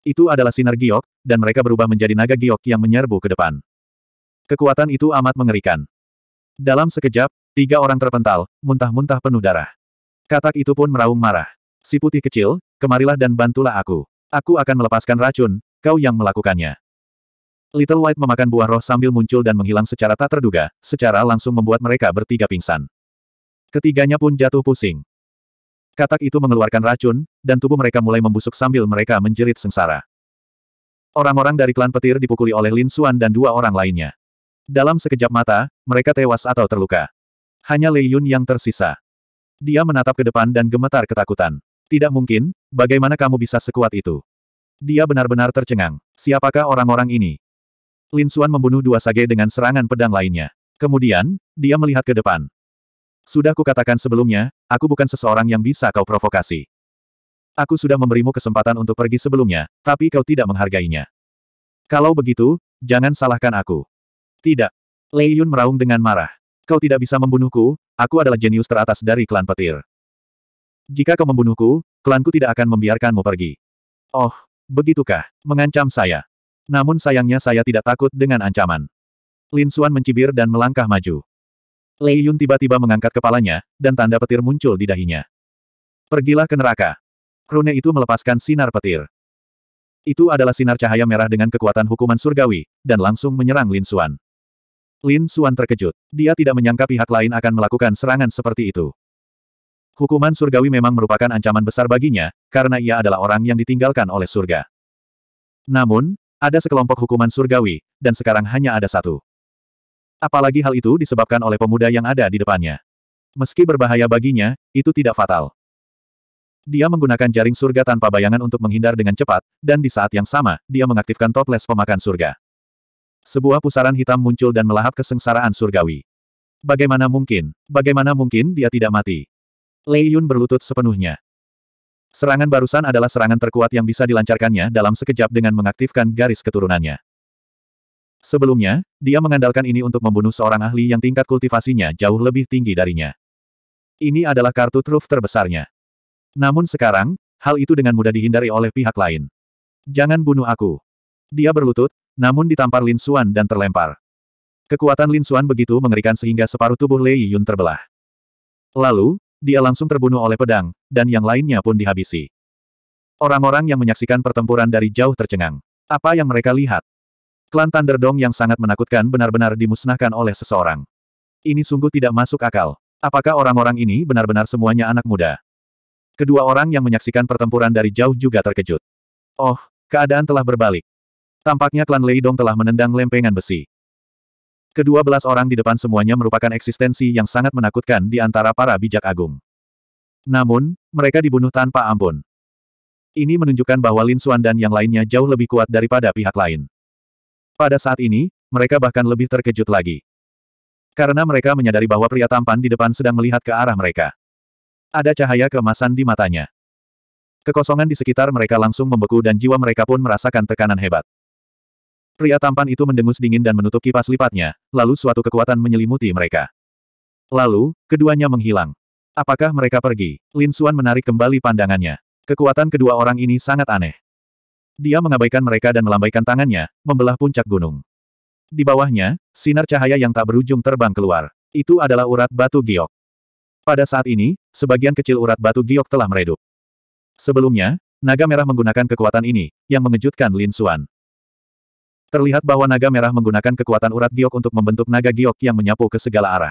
Itu adalah sinar giok, dan mereka berubah menjadi naga giok yang menyerbu ke depan. Kekuatan itu amat mengerikan. Dalam sekejap, tiga orang terpental, muntah-muntah penuh darah. Katak itu pun meraung marah. Si putih kecil, kemarilah dan bantulah aku. Aku akan melepaskan racun, kau yang melakukannya. Little White memakan buah roh sambil muncul dan menghilang secara tak terduga, secara langsung membuat mereka bertiga pingsan. Ketiganya pun jatuh pusing. Katak itu mengeluarkan racun, dan tubuh mereka mulai membusuk sambil mereka menjerit sengsara. Orang-orang dari klan petir dipukuli oleh Lin Xuan dan dua orang lainnya. Dalam sekejap mata, mereka tewas atau terluka. Hanya Lei Yun yang tersisa. Dia menatap ke depan dan gemetar ketakutan. Tidak mungkin, bagaimana kamu bisa sekuat itu? Dia benar-benar tercengang. Siapakah orang-orang ini? Lin Xuan membunuh dua sage dengan serangan pedang lainnya. Kemudian, dia melihat ke depan. Sudah kukatakan sebelumnya, aku bukan seseorang yang bisa kau provokasi. Aku sudah memberimu kesempatan untuk pergi sebelumnya, tapi kau tidak menghargainya. Kalau begitu, jangan salahkan aku. Tidak. Lei Yun meraung dengan marah. Kau tidak bisa membunuhku, aku adalah jenius teratas dari klan petir. Jika kau membunuhku, klanku tidak akan membiarkanmu pergi. Oh, begitukah? Mengancam saya. Namun sayangnya saya tidak takut dengan ancaman. Lin Xuan mencibir dan melangkah maju. Lei Yun tiba-tiba mengangkat kepalanya, dan tanda petir muncul di dahinya. Pergilah ke neraka. Rune itu melepaskan sinar petir. Itu adalah sinar cahaya merah dengan kekuatan hukuman surgawi, dan langsung menyerang Lin Xuan. Lin Xuan terkejut. Dia tidak menyangka pihak lain akan melakukan serangan seperti itu. Hukuman surgawi memang merupakan ancaman besar baginya, karena ia adalah orang yang ditinggalkan oleh surga. Namun, ada sekelompok hukuman surgawi, dan sekarang hanya ada satu. Apalagi hal itu disebabkan oleh pemuda yang ada di depannya. Meski berbahaya baginya, itu tidak fatal. Dia menggunakan jaring surga tanpa bayangan untuk menghindar dengan cepat, dan di saat yang sama, dia mengaktifkan toples pemakan surga. Sebuah pusaran hitam muncul dan melahap kesengsaraan surgawi. Bagaimana mungkin? Bagaimana mungkin dia tidak mati? Lei Yun berlutut sepenuhnya. Serangan barusan adalah serangan terkuat yang bisa dilancarkannya dalam sekejap dengan mengaktifkan garis keturunannya. Sebelumnya, dia mengandalkan ini untuk membunuh seorang ahli yang tingkat kultivasinya jauh lebih tinggi darinya. Ini adalah kartu truf terbesarnya. Namun sekarang, hal itu dengan mudah dihindari oleh pihak lain. Jangan bunuh aku. Dia berlutut, namun ditampar Lin Xuan dan terlempar. Kekuatan Lin Xuan begitu mengerikan sehingga separuh tubuh Lei Yun terbelah. Lalu, dia langsung terbunuh oleh pedang, dan yang lainnya pun dihabisi. Orang-orang yang menyaksikan pertempuran dari jauh tercengang. Apa yang mereka lihat? Klan Thunderdong yang sangat menakutkan benar-benar dimusnahkan oleh seseorang. Ini sungguh tidak masuk akal. Apakah orang-orang ini benar-benar semuanya anak muda? Kedua orang yang menyaksikan pertempuran dari jauh juga terkejut. Oh, keadaan telah berbalik. Tampaknya klan Leidong telah menendang lempengan besi. Kedua belas orang di depan semuanya merupakan eksistensi yang sangat menakutkan di antara para bijak agung. Namun, mereka dibunuh tanpa ampun. Ini menunjukkan bahwa Lin Xuan dan yang lainnya jauh lebih kuat daripada pihak lain. Pada saat ini, mereka bahkan lebih terkejut lagi. Karena mereka menyadari bahwa pria tampan di depan sedang melihat ke arah mereka. Ada cahaya kemasan di matanya. Kekosongan di sekitar mereka langsung membeku dan jiwa mereka pun merasakan tekanan hebat. Pria tampan itu mendengus dingin dan menutup kipas lipatnya, lalu suatu kekuatan menyelimuti mereka. Lalu, keduanya menghilang. Apakah mereka pergi? Lin Xuan menarik kembali pandangannya. Kekuatan kedua orang ini sangat aneh. Dia mengabaikan mereka dan melambaikan tangannya, membelah puncak gunung. Di bawahnya, sinar cahaya yang tak berujung terbang keluar. Itu adalah urat batu giok. Pada saat ini, sebagian kecil urat batu giok telah meredup. Sebelumnya, naga merah menggunakan kekuatan ini, yang mengejutkan Lin Xuan. Terlihat bahwa naga merah menggunakan kekuatan urat giok untuk membentuk naga giok yang menyapu ke segala arah.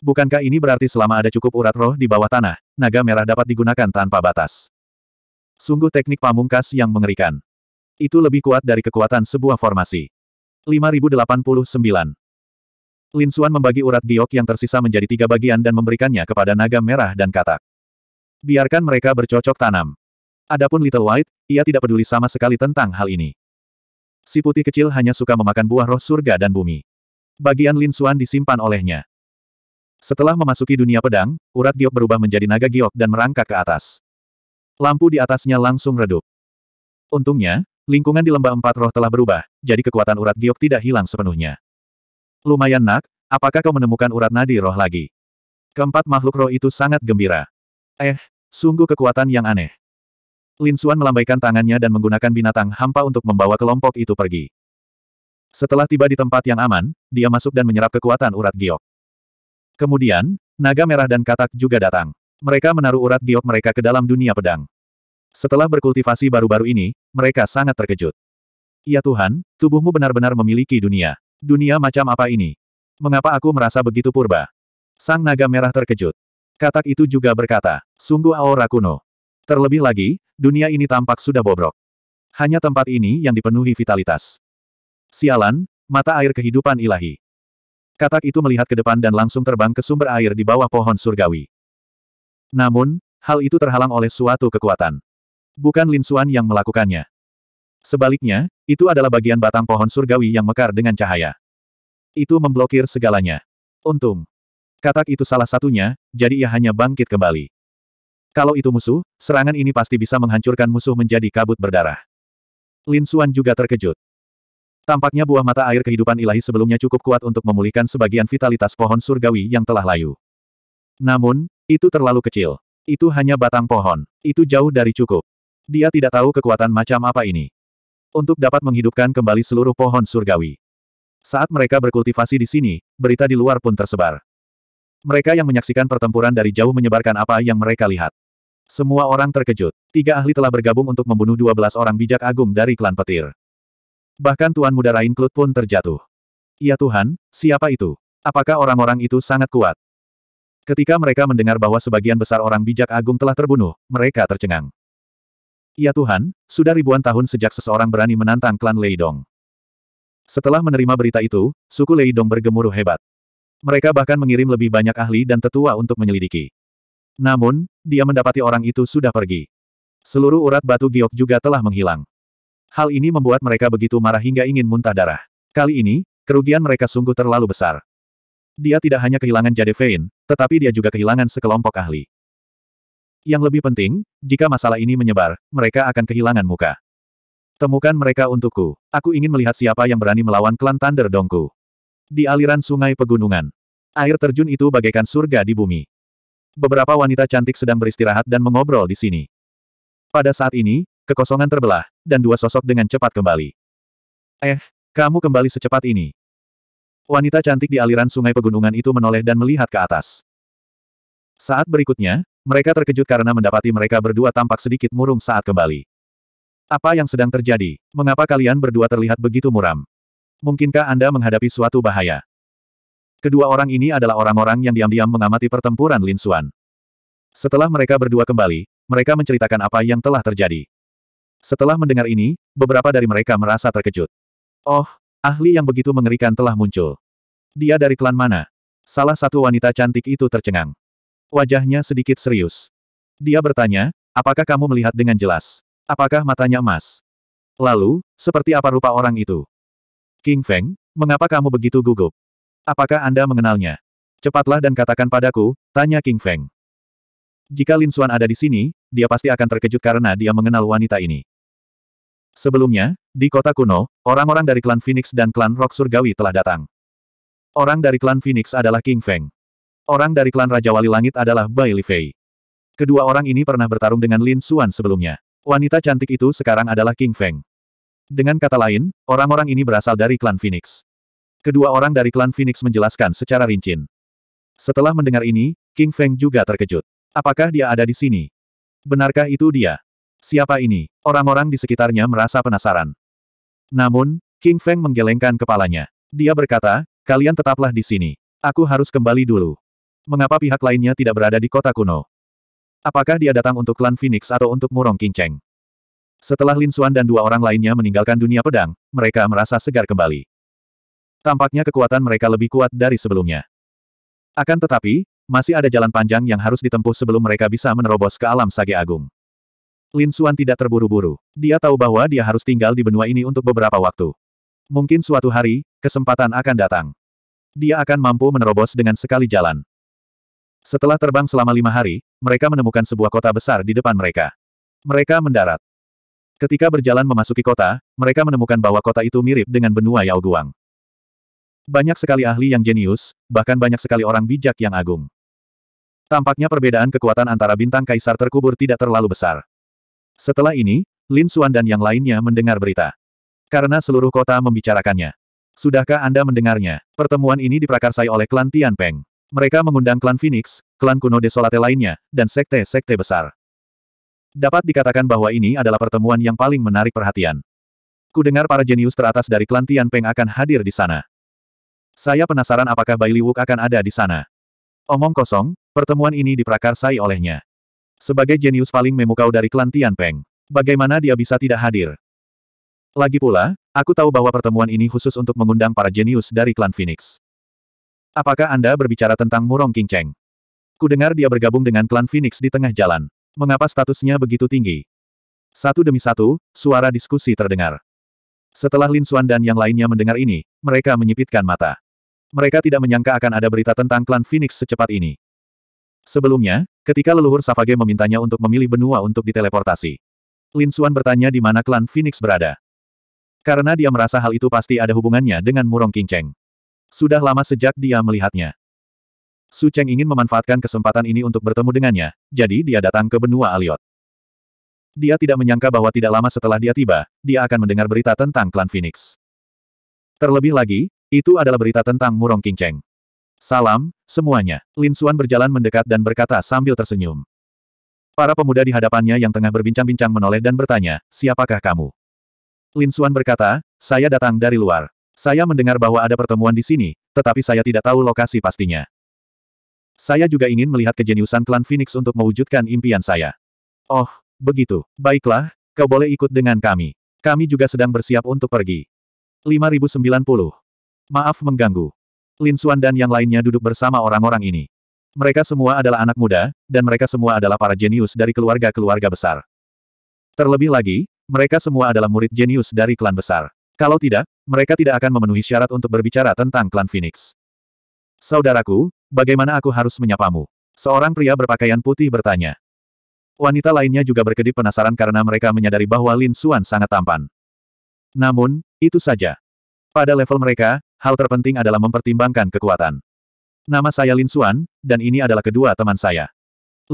Bukankah ini berarti selama ada cukup urat roh di bawah tanah, naga merah dapat digunakan tanpa batas? Sungguh teknik pamungkas yang mengerikan. Itu lebih kuat dari kekuatan sebuah formasi. 5089 Lin Suan membagi urat giok yang tersisa menjadi tiga bagian dan memberikannya kepada naga merah dan katak. Biarkan mereka bercocok tanam. Adapun Little White, ia tidak peduli sama sekali tentang hal ini. Si putih kecil hanya suka memakan buah roh surga dan bumi. Bagian Lin Suan disimpan olehnya. Setelah memasuki dunia pedang, urat giok berubah menjadi naga giok dan merangkak ke atas. Lampu di atasnya langsung redup. Untungnya, lingkungan di lembah empat roh telah berubah, jadi kekuatan urat giok tidak hilang sepenuhnya. Lumayan nak, apakah kau menemukan urat nadi roh lagi? Keempat makhluk roh itu sangat gembira. Eh, sungguh kekuatan yang aneh. Lin Xuan melambaikan tangannya dan menggunakan binatang hampa untuk membawa kelompok itu pergi. Setelah tiba di tempat yang aman, dia masuk dan menyerap kekuatan urat giok. Kemudian, naga merah dan katak juga datang. Mereka menaruh urat giok mereka ke dalam dunia pedang. Setelah berkultivasi baru-baru ini, mereka sangat terkejut. Ya Tuhan, tubuhmu benar-benar memiliki dunia. Dunia macam apa ini? Mengapa aku merasa begitu purba? Sang naga merah terkejut. Katak itu juga berkata, sungguh aura kuno. Terlebih lagi, dunia ini tampak sudah bobrok. Hanya tempat ini yang dipenuhi vitalitas. Sialan, mata air kehidupan ilahi. Katak itu melihat ke depan dan langsung terbang ke sumber air di bawah pohon surgawi. Namun, hal itu terhalang oleh suatu kekuatan. Bukan Linsuan yang melakukannya. Sebaliknya, itu adalah bagian batang pohon surgawi yang mekar dengan cahaya. Itu memblokir segalanya. Untung. Katak itu salah satunya, jadi ia hanya bangkit kembali. Kalau itu musuh, serangan ini pasti bisa menghancurkan musuh menjadi kabut berdarah. Lin Xuan juga terkejut. Tampaknya buah mata air kehidupan ilahi sebelumnya cukup kuat untuk memulihkan sebagian vitalitas pohon surgawi yang telah layu. Namun, itu terlalu kecil. Itu hanya batang pohon. Itu jauh dari cukup. Dia tidak tahu kekuatan macam apa ini. Untuk dapat menghidupkan kembali seluruh pohon surgawi. Saat mereka berkultivasi di sini, berita di luar pun tersebar. Mereka yang menyaksikan pertempuran dari jauh menyebarkan apa yang mereka lihat. Semua orang terkejut. Tiga ahli telah bergabung untuk membunuh dua belas orang bijak agung dari klan petir. Bahkan Tuan Muda Rainclut pun terjatuh. Ya Tuhan, siapa itu? Apakah orang-orang itu sangat kuat? Ketika mereka mendengar bahwa sebagian besar orang bijak agung telah terbunuh, mereka tercengang. Ya Tuhan, sudah ribuan tahun sejak seseorang berani menantang klan Leidong. Setelah menerima berita itu, suku Leidong bergemuruh hebat. Mereka bahkan mengirim lebih banyak ahli dan tetua untuk menyelidiki. Namun, dia mendapati orang itu sudah pergi. Seluruh urat batu giok juga telah menghilang. Hal ini membuat mereka begitu marah hingga ingin muntah darah. Kali ini, kerugian mereka sungguh terlalu besar. Dia tidak hanya kehilangan Jade Vein, tetapi dia juga kehilangan sekelompok ahli. Yang lebih penting, jika masalah ini menyebar, mereka akan kehilangan muka. Temukan mereka untukku. Aku ingin melihat siapa yang berani melawan klan Thunder Dongku. Di aliran sungai pegunungan. Air terjun itu bagaikan surga di bumi. Beberapa wanita cantik sedang beristirahat dan mengobrol di sini. Pada saat ini, kekosongan terbelah, dan dua sosok dengan cepat kembali. Eh, kamu kembali secepat ini. Wanita cantik di aliran sungai pegunungan itu menoleh dan melihat ke atas. Saat berikutnya, mereka terkejut karena mendapati mereka berdua tampak sedikit murung saat kembali. Apa yang sedang terjadi? Mengapa kalian berdua terlihat begitu muram? Mungkinkah Anda menghadapi suatu bahaya? Kedua orang ini adalah orang-orang yang diam-diam mengamati pertempuran Lin Xuan. Setelah mereka berdua kembali, mereka menceritakan apa yang telah terjadi. Setelah mendengar ini, beberapa dari mereka merasa terkejut. Oh, ahli yang begitu mengerikan telah muncul. Dia dari klan mana? Salah satu wanita cantik itu tercengang. Wajahnya sedikit serius. Dia bertanya, apakah kamu melihat dengan jelas? Apakah matanya emas? Lalu, seperti apa rupa orang itu? King Feng, mengapa kamu begitu gugup? Apakah Anda mengenalnya? Cepatlah dan katakan padaku, tanya King Feng. Jika Lin Xuan ada di sini, dia pasti akan terkejut karena dia mengenal wanita ini. Sebelumnya, di kota kuno, orang-orang dari klan Phoenix dan klan Rock Surgawi telah datang. Orang dari klan Phoenix adalah King Feng. Orang dari klan Raja Wali Langit adalah Bai Li Fei. Kedua orang ini pernah bertarung dengan Lin Xuan sebelumnya. Wanita cantik itu sekarang adalah King Feng. Dengan kata lain, orang-orang ini berasal dari klan Phoenix. Kedua orang dari klan Phoenix menjelaskan secara rinci. Setelah mendengar ini, King Feng juga terkejut. Apakah dia ada di sini? Benarkah itu dia? Siapa ini? Orang-orang di sekitarnya merasa penasaran. Namun, King Feng menggelengkan kepalanya. Dia berkata, kalian tetaplah di sini. Aku harus kembali dulu. Mengapa pihak lainnya tidak berada di kota kuno? Apakah dia datang untuk klan Phoenix atau untuk Murong King Setelah Lin Xuan dan dua orang lainnya meninggalkan dunia pedang, mereka merasa segar kembali. Tampaknya kekuatan mereka lebih kuat dari sebelumnya. Akan tetapi, masih ada jalan panjang yang harus ditempuh sebelum mereka bisa menerobos ke alam Sage Agung. Lin Xuan tidak terburu-buru. Dia tahu bahwa dia harus tinggal di benua ini untuk beberapa waktu. Mungkin suatu hari, kesempatan akan datang. Dia akan mampu menerobos dengan sekali jalan. Setelah terbang selama lima hari, mereka menemukan sebuah kota besar di depan mereka. Mereka mendarat. Ketika berjalan memasuki kota, mereka menemukan bahwa kota itu mirip dengan benua Yao Guang. Banyak sekali ahli yang jenius, bahkan banyak sekali orang bijak yang agung. Tampaknya perbedaan kekuatan antara bintang kaisar terkubur tidak terlalu besar. Setelah ini, Lin Xuan dan yang lainnya mendengar berita. Karena seluruh kota membicarakannya. Sudahkah Anda mendengarnya? Pertemuan ini diprakarsai oleh klan Peng. Mereka mengundang klan Phoenix, klan kuno Desolate lainnya, dan sekte-sekte besar. Dapat dikatakan bahwa ini adalah pertemuan yang paling menarik perhatian. Kudengar para jenius teratas dari klan Tian Peng akan hadir di sana. Saya penasaran apakah Bai Liwuk akan ada di sana. Omong kosong, pertemuan ini diprakarsai olehnya. Sebagai jenius paling memukau dari klan Peng, bagaimana dia bisa tidak hadir? Lagi pula, aku tahu bahwa pertemuan ini khusus untuk mengundang para jenius dari klan Phoenix. Apakah Anda berbicara tentang Murong King Cheng? Kudengar dia bergabung dengan klan Phoenix di tengah jalan. Mengapa statusnya begitu tinggi? Satu demi satu, suara diskusi terdengar. Setelah Lin Xuan dan yang lainnya mendengar ini, mereka menyipitkan mata mereka tidak menyangka akan ada berita tentang klan Phoenix secepat ini. Sebelumnya, ketika leluhur Savage memintanya untuk memilih benua untuk diteleportasi, Lin Xuan bertanya di mana klan Phoenix berada. Karena dia merasa hal itu pasti ada hubungannya dengan Murong Kinceng. Sudah lama sejak dia melihatnya. Su Cheng ingin memanfaatkan kesempatan ini untuk bertemu dengannya, jadi dia datang ke benua Aliot. Dia tidak menyangka bahwa tidak lama setelah dia tiba, dia akan mendengar berita tentang klan Phoenix. Terlebih lagi, itu adalah berita tentang Murong Kinceng. Salam, semuanya. Lin Xuan berjalan mendekat dan berkata sambil tersenyum. Para pemuda di hadapannya yang tengah berbincang-bincang menoleh dan bertanya, siapakah kamu? Lin Xuan berkata, saya datang dari luar. Saya mendengar bahwa ada pertemuan di sini, tetapi saya tidak tahu lokasi pastinya. Saya juga ingin melihat kejeniusan klan Phoenix untuk mewujudkan impian saya. Oh, begitu. Baiklah, kau boleh ikut dengan kami. Kami juga sedang bersiap untuk pergi. 5090 Maaf mengganggu. Lin Xuan dan yang lainnya duduk bersama orang-orang ini. Mereka semua adalah anak muda, dan mereka semua adalah para jenius dari keluarga-keluarga besar. Terlebih lagi, mereka semua adalah murid jenius dari klan besar. Kalau tidak, mereka tidak akan memenuhi syarat untuk berbicara tentang klan Phoenix. Saudaraku, bagaimana aku harus menyapamu? Seorang pria berpakaian putih bertanya. Wanita lainnya juga berkedip penasaran karena mereka menyadari bahwa Lin Xuan sangat tampan. Namun, itu saja. Pada level mereka, hal terpenting adalah mempertimbangkan kekuatan. Nama saya Lin Suan, dan ini adalah kedua teman saya.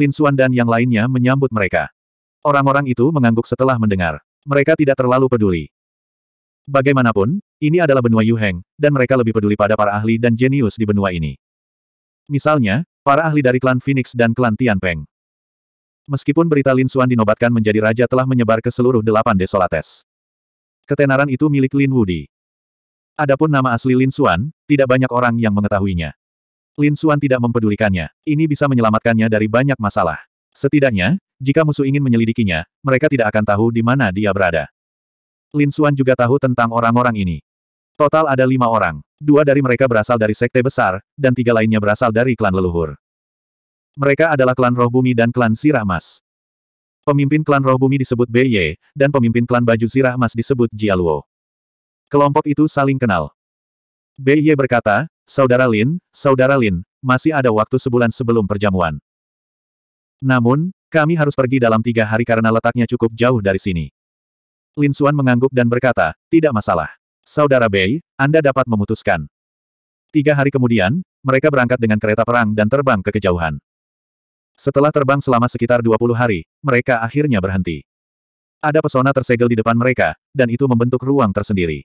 Lin Suan dan yang lainnya menyambut mereka. Orang-orang itu mengangguk setelah mendengar. Mereka tidak terlalu peduli. Bagaimanapun, ini adalah benua Yu Heng, dan mereka lebih peduli pada para ahli dan jenius di benua ini. Misalnya, para ahli dari klan Phoenix dan klan Tian Peng. Meskipun berita Lin Suan dinobatkan menjadi raja telah menyebar ke seluruh delapan desolates. Ketenaran itu milik Lin Wudi. Adapun nama asli Lin Xuan, tidak banyak orang yang mengetahuinya. Lin Xuan tidak mempedulikannya. Ini bisa menyelamatkannya dari banyak masalah. Setidaknya, jika musuh ingin menyelidikinya, mereka tidak akan tahu di mana dia berada. Lin Xuan juga tahu tentang orang-orang ini. Total ada lima orang. Dua dari mereka berasal dari sekte besar, dan tiga lainnya berasal dari klan leluhur. Mereka adalah klan roh bumi dan klan sirah mas. Pemimpin klan roh bumi disebut Beye, dan pemimpin klan baju sirah Mas disebut Jialuo. Kelompok itu saling kenal. Ye berkata, Saudara Lin, Saudara Lin, masih ada waktu sebulan sebelum perjamuan. Namun, kami harus pergi dalam tiga hari karena letaknya cukup jauh dari sini. Lin Xuan mengangguk dan berkata, tidak masalah. Saudara Bei, Anda dapat memutuskan. Tiga hari kemudian, mereka berangkat dengan kereta perang dan terbang ke kejauhan. Setelah terbang selama sekitar 20 hari, mereka akhirnya berhenti. Ada pesona tersegel di depan mereka, dan itu membentuk ruang tersendiri.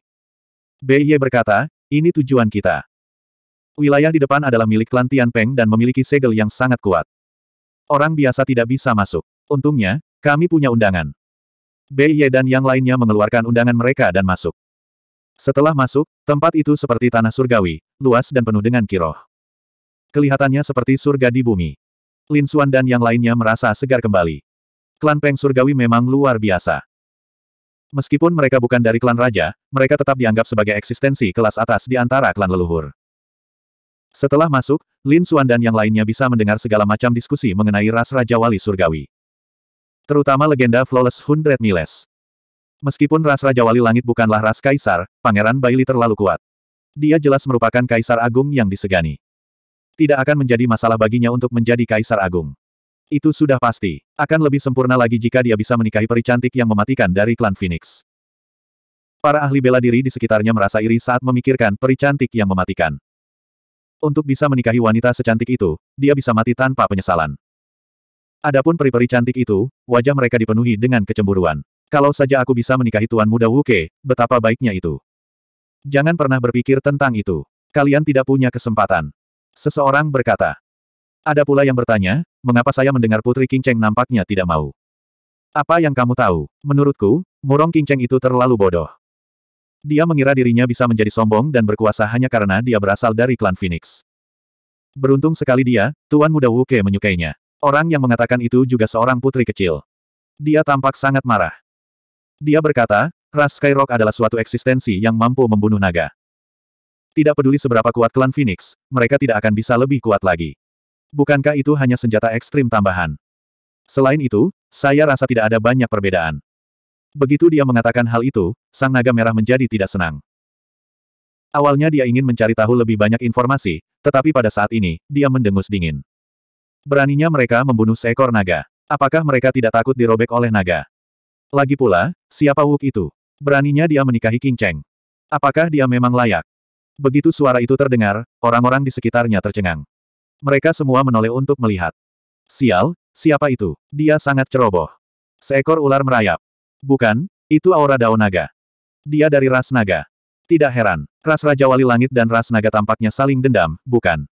Bei Ye berkata, ini tujuan kita. Wilayah di depan adalah milik klan Tianpeng dan memiliki segel yang sangat kuat. Orang biasa tidak bisa masuk. Untungnya, kami punya undangan. Bei Ye dan yang lainnya mengeluarkan undangan mereka dan masuk. Setelah masuk, tempat itu seperti tanah surgawi, luas dan penuh dengan kiroh. Kelihatannya seperti surga di bumi. Lin Xuan dan yang lainnya merasa segar kembali. Klan Peng surgawi memang luar biasa. Meskipun mereka bukan dari klan raja, mereka tetap dianggap sebagai eksistensi kelas atas di antara klan leluhur. Setelah masuk, Lin Xuan dan yang lainnya bisa mendengar segala macam diskusi mengenai ras Raja Wali Surgawi. Terutama legenda Flawless Hundred Miles. Meskipun ras Raja Wali Langit bukanlah ras kaisar, Pangeran Bailey terlalu kuat. Dia jelas merupakan kaisar agung yang disegani. Tidak akan menjadi masalah baginya untuk menjadi kaisar agung. Itu sudah pasti. Akan lebih sempurna lagi jika dia bisa menikahi peri cantik yang mematikan dari klan Phoenix. Para ahli bela diri di sekitarnya merasa iri saat memikirkan peri cantik yang mematikan. Untuk bisa menikahi wanita secantik itu, dia bisa mati tanpa penyesalan. Adapun peri-peri cantik itu, wajah mereka dipenuhi dengan kecemburuan. Kalau saja aku bisa menikahi Tuan Muda Wuke, betapa baiknya itu. Jangan pernah berpikir tentang itu. Kalian tidak punya kesempatan. Seseorang berkata, ada pula yang bertanya, mengapa saya mendengar Putri Kinceng nampaknya tidak mau. Apa yang kamu tahu? Menurutku, murong Kinceng itu terlalu bodoh. Dia mengira dirinya bisa menjadi sombong dan berkuasa hanya karena dia berasal dari klan Phoenix. Beruntung sekali dia, Tuan Muda Wuke menyukainya. Orang yang mengatakan itu juga seorang putri kecil. Dia tampak sangat marah. Dia berkata, ras Skyrock adalah suatu eksistensi yang mampu membunuh naga. Tidak peduli seberapa kuat klan Phoenix, mereka tidak akan bisa lebih kuat lagi bukankah itu hanya senjata ekstrim tambahan? Selain itu, saya rasa tidak ada banyak perbedaan. Begitu dia mengatakan hal itu, sang naga merah menjadi tidak senang. Awalnya dia ingin mencari tahu lebih banyak informasi, tetapi pada saat ini, dia mendengus dingin. Beraninya mereka membunuh seekor naga. Apakah mereka tidak takut dirobek oleh naga? Lagi pula, siapa Wuk itu? Beraninya dia menikahi King Cheng. Apakah dia memang layak? Begitu suara itu terdengar, orang-orang di sekitarnya tercengang. Mereka semua menoleh untuk melihat. Sial, siapa itu? Dia sangat ceroboh. Seekor ular merayap. Bukan, itu aura daun naga. Dia dari ras naga. Tidak heran, ras Raja Wali Langit dan ras naga tampaknya saling dendam, bukan?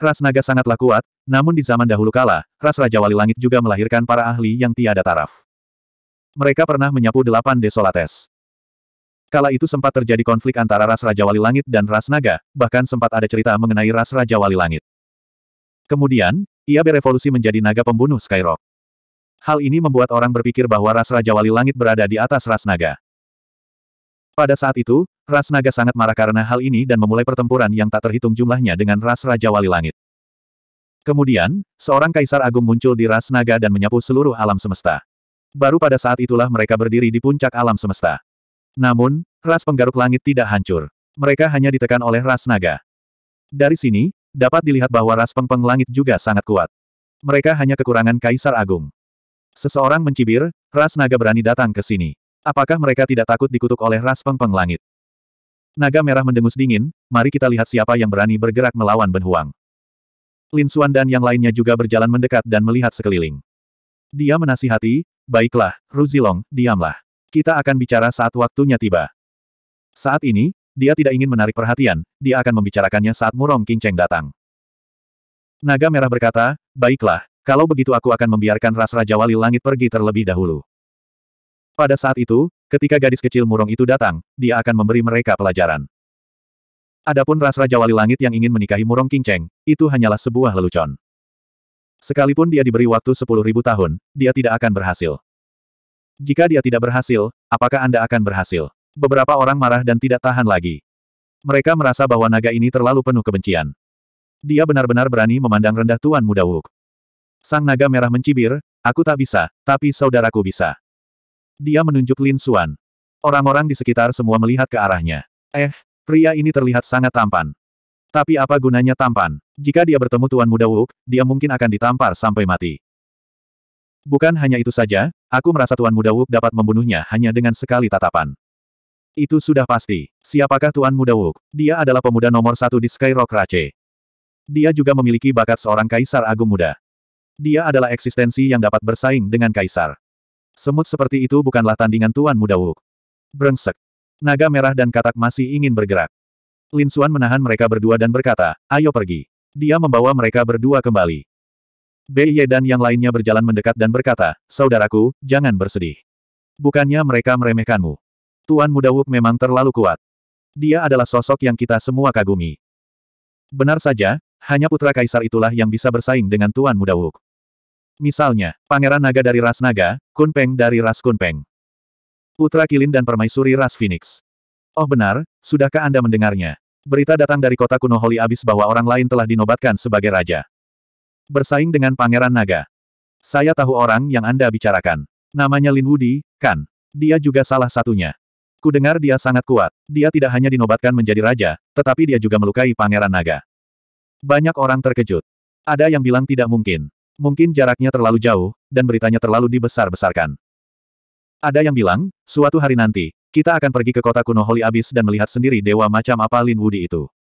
Ras naga sangatlah kuat, namun di zaman dahulu kala, ras Raja Wali Langit juga melahirkan para ahli yang tiada taraf. Mereka pernah menyapu delapan desolates. Kala itu sempat terjadi konflik antara ras Raja Wali Langit dan ras naga, bahkan sempat ada cerita mengenai ras Raja Wali Langit. Kemudian, ia berevolusi menjadi naga pembunuh Skyrock. Hal ini membuat orang berpikir bahwa ras Raja Wali Langit berada di atas ras naga. Pada saat itu, ras naga sangat marah karena hal ini dan memulai pertempuran yang tak terhitung jumlahnya dengan ras Raja Wali Langit. Kemudian, seorang kaisar agung muncul di ras naga dan menyapu seluruh alam semesta. Baru pada saat itulah mereka berdiri di puncak alam semesta. Namun, ras penggaruk langit tidak hancur. Mereka hanya ditekan oleh ras naga. Dari sini, Dapat dilihat bahwa ras pengpeng langit juga sangat kuat. Mereka hanya kekurangan Kaisar Agung. Seseorang mencibir, ras naga berani datang ke sini. Apakah mereka tidak takut dikutuk oleh ras pengpeng langit? Naga merah mendengus dingin, mari kita lihat siapa yang berani bergerak melawan Benhuang. Lin Suan dan yang lainnya juga berjalan mendekat dan melihat sekeliling. Dia menasihati, baiklah, Ruzilong, diamlah. Kita akan bicara saat waktunya tiba. Saat ini, dia tidak ingin menarik perhatian, dia akan membicarakannya saat Murong King datang. Naga Merah berkata, baiklah, kalau begitu aku akan membiarkan ras Raja Wali Langit pergi terlebih dahulu. Pada saat itu, ketika gadis kecil Murong itu datang, dia akan memberi mereka pelajaran. Adapun ras Raja Wali Langit yang ingin menikahi Murong Cheng, itu hanyalah sebuah lelucon. Sekalipun dia diberi waktu sepuluh ribu tahun, dia tidak akan berhasil. Jika dia tidak berhasil, apakah Anda akan berhasil? Beberapa orang marah dan tidak tahan lagi. Mereka merasa bahwa naga ini terlalu penuh kebencian. Dia benar-benar berani memandang rendah Tuan Muda Wuk. Sang naga merah mencibir, aku tak bisa, tapi saudaraku bisa. Dia menunjuk Lin Suan. Orang-orang di sekitar semua melihat ke arahnya. Eh, pria ini terlihat sangat tampan. Tapi apa gunanya tampan? Jika dia bertemu Tuan Muda Wuk, dia mungkin akan ditampar sampai mati. Bukan hanya itu saja, aku merasa Tuan Muda Wuk dapat membunuhnya hanya dengan sekali tatapan. Itu sudah pasti. Siapakah Tuan Muda Wuk? Dia adalah pemuda nomor satu di Skyrock Rache. Dia juga memiliki bakat seorang kaisar agung muda. Dia adalah eksistensi yang dapat bersaing dengan kaisar. Semut seperti itu bukanlah tandingan Tuan Muda Wuk. Brengsek. Naga merah dan katak masih ingin bergerak. Lin Suan menahan mereka berdua dan berkata, ayo pergi. Dia membawa mereka berdua kembali. Bei Ye dan yang lainnya berjalan mendekat dan berkata, Saudaraku, jangan bersedih. Bukannya mereka meremehkanmu. Tuan Muda Wuk memang terlalu kuat. Dia adalah sosok yang kita semua kagumi. Benar saja, hanya putra kaisar itulah yang bisa bersaing dengan Tuan Muda Wuk. Misalnya, Pangeran Naga dari ras Naga, Kunpeng dari ras Kunpeng. Putra Kilin dan Permaisuri ras Phoenix. Oh benar, sudahkah Anda mendengarnya? Berita datang dari kota kuno Holy Abyss bahwa orang lain telah dinobatkan sebagai raja. Bersaing dengan Pangeran Naga. Saya tahu orang yang Anda bicarakan. Namanya Lin Wudi, kan? Dia juga salah satunya. Ku dengar dia sangat kuat. Dia tidak hanya dinobatkan menjadi raja, tetapi dia juga melukai pangeran naga. Banyak orang terkejut. Ada yang bilang tidak mungkin. Mungkin jaraknya terlalu jauh, dan beritanya terlalu dibesar-besarkan. Ada yang bilang, suatu hari nanti, kita akan pergi ke kota kuno Holy Abyss dan melihat sendiri dewa macam apa Lin Wudi itu.